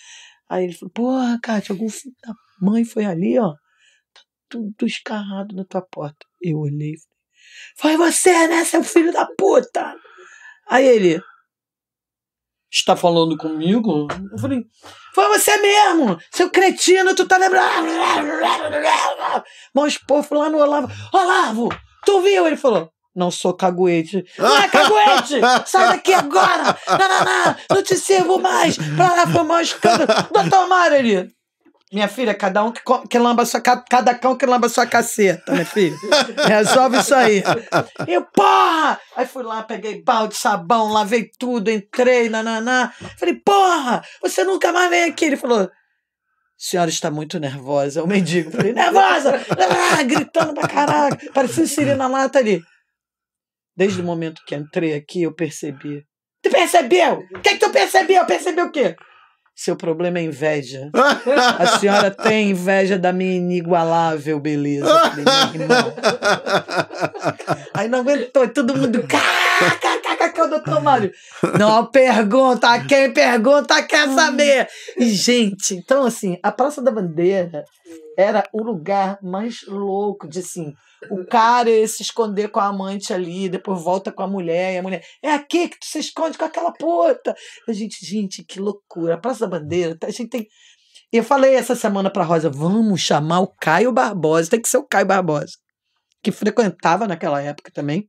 [SPEAKER 2] Aí ele falou, porra, Cátia, algum filho da mãe foi ali, ó. Tá tudo escarrado na tua porta. Eu olhei foi você, né, seu filho da puta? Aí ele. Está falando comigo? Eu falei, foi você mesmo, seu cretino, tu tá lembrando. Mas povo lá no Olavo. Olavo, tu viu? Ele falou, não sou caguete. Não é caguete! Sai daqui agora! Não, não, não! Não te sirvo mais! Pra lá foi um escândalo! Doutor Mário, ele... Minha filha, cada um que, que lamba sua cada cão que lamba sua caceta, minha filha. Resolve isso aí. E porra! Aí fui lá, peguei balde, sabão, lavei tudo, entrei, nananá. Falei, porra, você nunca mais vem aqui. Ele falou, senhora está muito nervosa. O mendigo, falei, nervosa! Ah, gritando pra caraca, parecia sirena lata ali. Desde o momento que entrei aqui, eu percebi. Tu percebeu? O que, é que tu percebeu? Percebeu o quê? Seu problema é inveja. A senhora tem inveja da minha inigualável beleza, Aí não aguentou, todo mundo. Cá, cá, cá. É o doutor Mário, não pergunta, quem pergunta quer saber. E, gente, então assim, a Praça da Bandeira era o lugar mais louco de assim, o cara se esconder com a amante ali, depois volta com a mulher, e a mulher, é aqui que tu se esconde com aquela puta. A gente, gente, que loucura. A Praça da Bandeira, a gente tem eu falei essa semana pra Rosa, vamos chamar o Caio Barbosa, tem que ser o Caio Barbosa, que frequentava naquela época também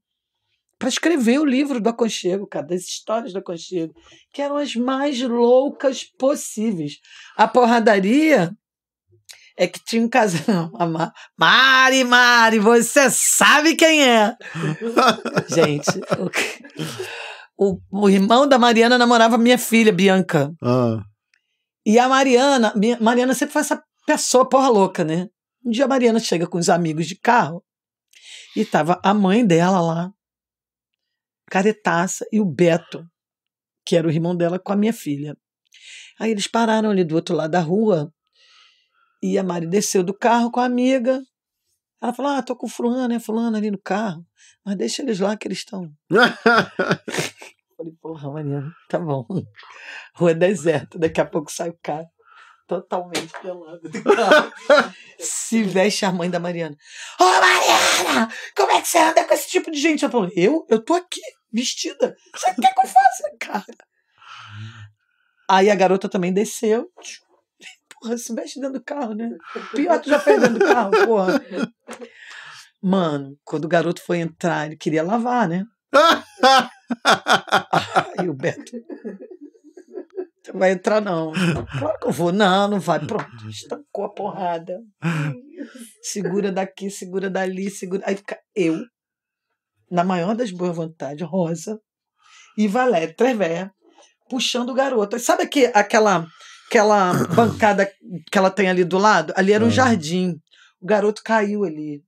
[SPEAKER 2] para escrever o livro do Aconchego, cara, das histórias do Aconchego, que eram as mais loucas possíveis. A porradaria é que tinha um casal. Ma Mari, Mari, você sabe quem é! Gente, o, o, irmão da Mariana namorava minha filha, Bianca. Ah. E a Mariana, Mariana sempre foi essa pessoa porra louca, né? Um dia a Mariana chega com os amigos de carro e tava a mãe dela lá, caretaça, e o Beto, que era o irmão dela, com a minha filha. Aí eles pararam ali do outro lado da rua e a Mari desceu do carro com a amiga. Ela falou: Ah, tô com o fulano, né? fulano ali no carro, mas deixa eles lá que eles estão. falei, porra, maneiro, tá bom. Rua deserta, daqui a pouco sai o carro totalmente pelado do carro. Se veste a mãe da Mariana. Ô, oh, Mariana! Como é que você anda com esse tipo de gente? Eu falo, eu? Eu tô aqui vestida. Você quer que eu faça, cara? Aí a garota também desceu. Porra, se mexe dentro do carro, né? O pior, tu já fez dentro do carro, porra. Mano, quando o garoto foi entrar, ele queria lavar, né? Aí o Beto. Tu vai entrar, não. Claro que eu vou. Não, não vai. Pronto. Estancou a porrada. Segura daqui, segura dali, segura. Aí fica eu na maior das boas vontades, Rosa e Valéria Trevé puxando o garoto. Sabe que, aquela aquela bancada que ela tem ali do lado? Ali era um ah. jardim. O garoto caiu ali,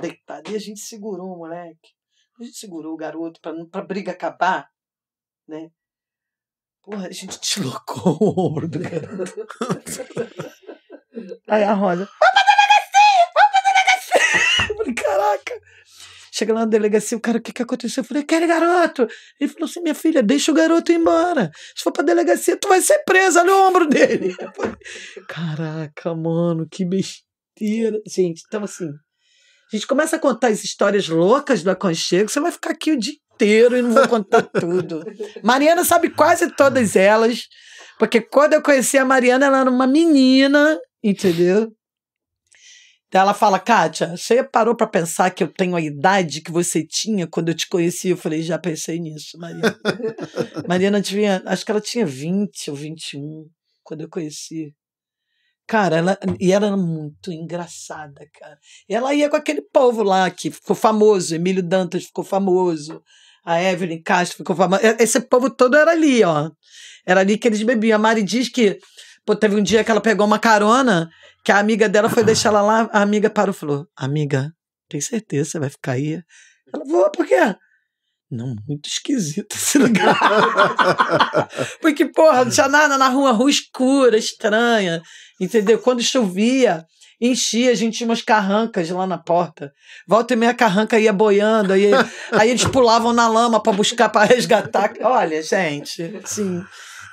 [SPEAKER 2] deitado. E a gente segurou o moleque. A gente segurou o garoto para a briga acabar, né? Porra, a gente deslocou o ombro do garoto. Aí a Rosa, vamos fazer negocinho, vamos fazer negocinho. Caraca, Chega lá na delegacia, o cara, o que, que aconteceu? Eu falei, quero garoto. Ele falou assim, minha filha, deixa o garoto ir embora. Se for pra delegacia, tu vai ser presa, no ombro dele. Caraca, mano, que besteira. Gente, então assim, a gente começa a contar as histórias loucas do aconchego, você vai ficar aqui o dia inteiro e não vou contar tudo. Mariana sabe quase todas elas, porque quando eu conheci a Mariana, ela era uma menina, entendeu? Ela fala, Kátia, você parou para pensar que eu tenho a idade que você tinha quando eu te conheci? Eu falei, já pensei nisso, Marina. Marina tinha, acho que ela tinha 20 ou 21 quando eu conheci. Cara, ela, e ela era muito engraçada, cara. Ela ia com aquele povo lá que ficou famoso, Emílio Dantas ficou famoso, a Evelyn Castro ficou famosa. Esse povo todo era ali, ó. Era ali que eles bebiam. A Mari diz que Pô, teve um dia que ela pegou uma carona, que a amiga dela foi deixar ela lá, a amiga parou e falou: Amiga, tem certeza que você vai ficar aí? Ela falou: Por quê? Não, muito esquisito esse lugar. Porque, porra, não tinha nada na rua, rua escura, estranha, entendeu? Quando chovia, enchia, a gente tinha umas carrancas lá na porta. Volta e meia carranca ia boiando, aí, aí eles pulavam na lama para buscar, para resgatar. Olha, gente, assim,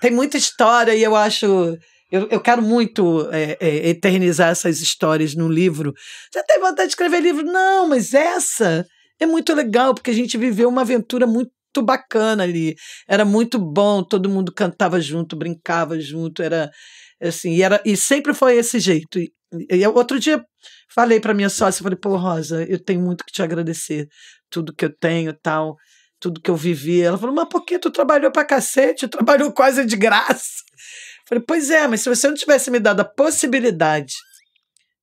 [SPEAKER 2] tem muita história e eu acho eu, eu quero muito é, é, eternizar essas histórias num livro. Você tem vontade de escrever livro? Não, mas essa é muito legal, porque a gente viveu uma aventura muito bacana ali. Era muito bom, todo mundo cantava junto, brincava junto, era assim, e, era, e sempre foi esse jeito. E, e outro dia falei para minha sócia, falei, pô, Rosa, eu tenho muito que te agradecer, tudo que eu tenho, tal, tudo que eu vivi. Ela falou, mas por que tu trabalhou pra cacete? Trabalhou quase de graça. Falei, pois é, mas se você não tivesse me dado a possibilidade,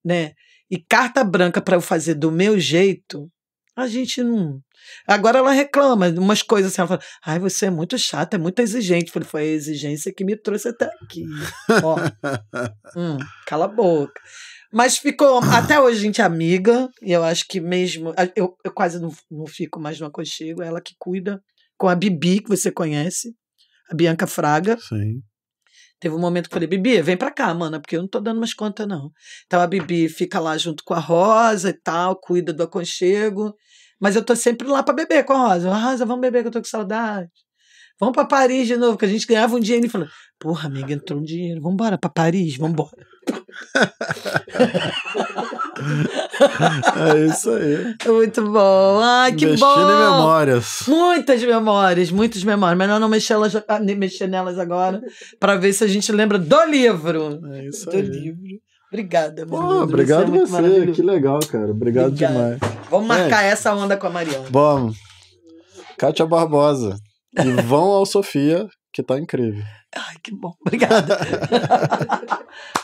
[SPEAKER 2] né? E carta branca para eu fazer do meu jeito, a gente não. Agora ela reclama umas coisas assim. Ela fala: ai, você é muito chata, é muito exigente. Eu falei: foi a exigência que me trouxe até aqui. Ó, hum, cala a boca. Mas ficou. Até hoje a gente é amiga, e eu acho que mesmo. Eu, eu quase não, não fico mais no aconchego. É ela que cuida com a Bibi, que você conhece, a Bianca Fraga. Sim. Teve um momento que eu falei, Bibi, vem pra cá, mana, porque eu não tô dando mais conta, não. Então a Bibi fica lá junto com a Rosa e tal, cuida do aconchego. Mas eu tô sempre lá para beber com a Rosa. Rosa, vamos beber que eu tô com saudade. Vamos para Paris de novo, que a gente ganhava um dinheiro. E falou: porra, amiga, entrou um dinheiro. Vamos embora para Paris, vamos embora.
[SPEAKER 1] é isso aí.
[SPEAKER 2] É muito bom. Ai, que Mexendo bom. Mexendo em memórias. Muitas memórias, muitas memórias. Melhor não mexer, elas, ah, mexer nelas agora para ver se a gente lembra do livro. É isso do aí. livro. Obrigada, amor. Oh, é obrigado você. É você.
[SPEAKER 1] Que legal, cara. Obrigado, obrigado. demais.
[SPEAKER 2] Vamos marcar é. essa onda com a Mariana.
[SPEAKER 1] Vamos. Kátia Barbosa. E vão ao Sofia, que tá incrível. Ai, que
[SPEAKER 2] bom. Obrigada.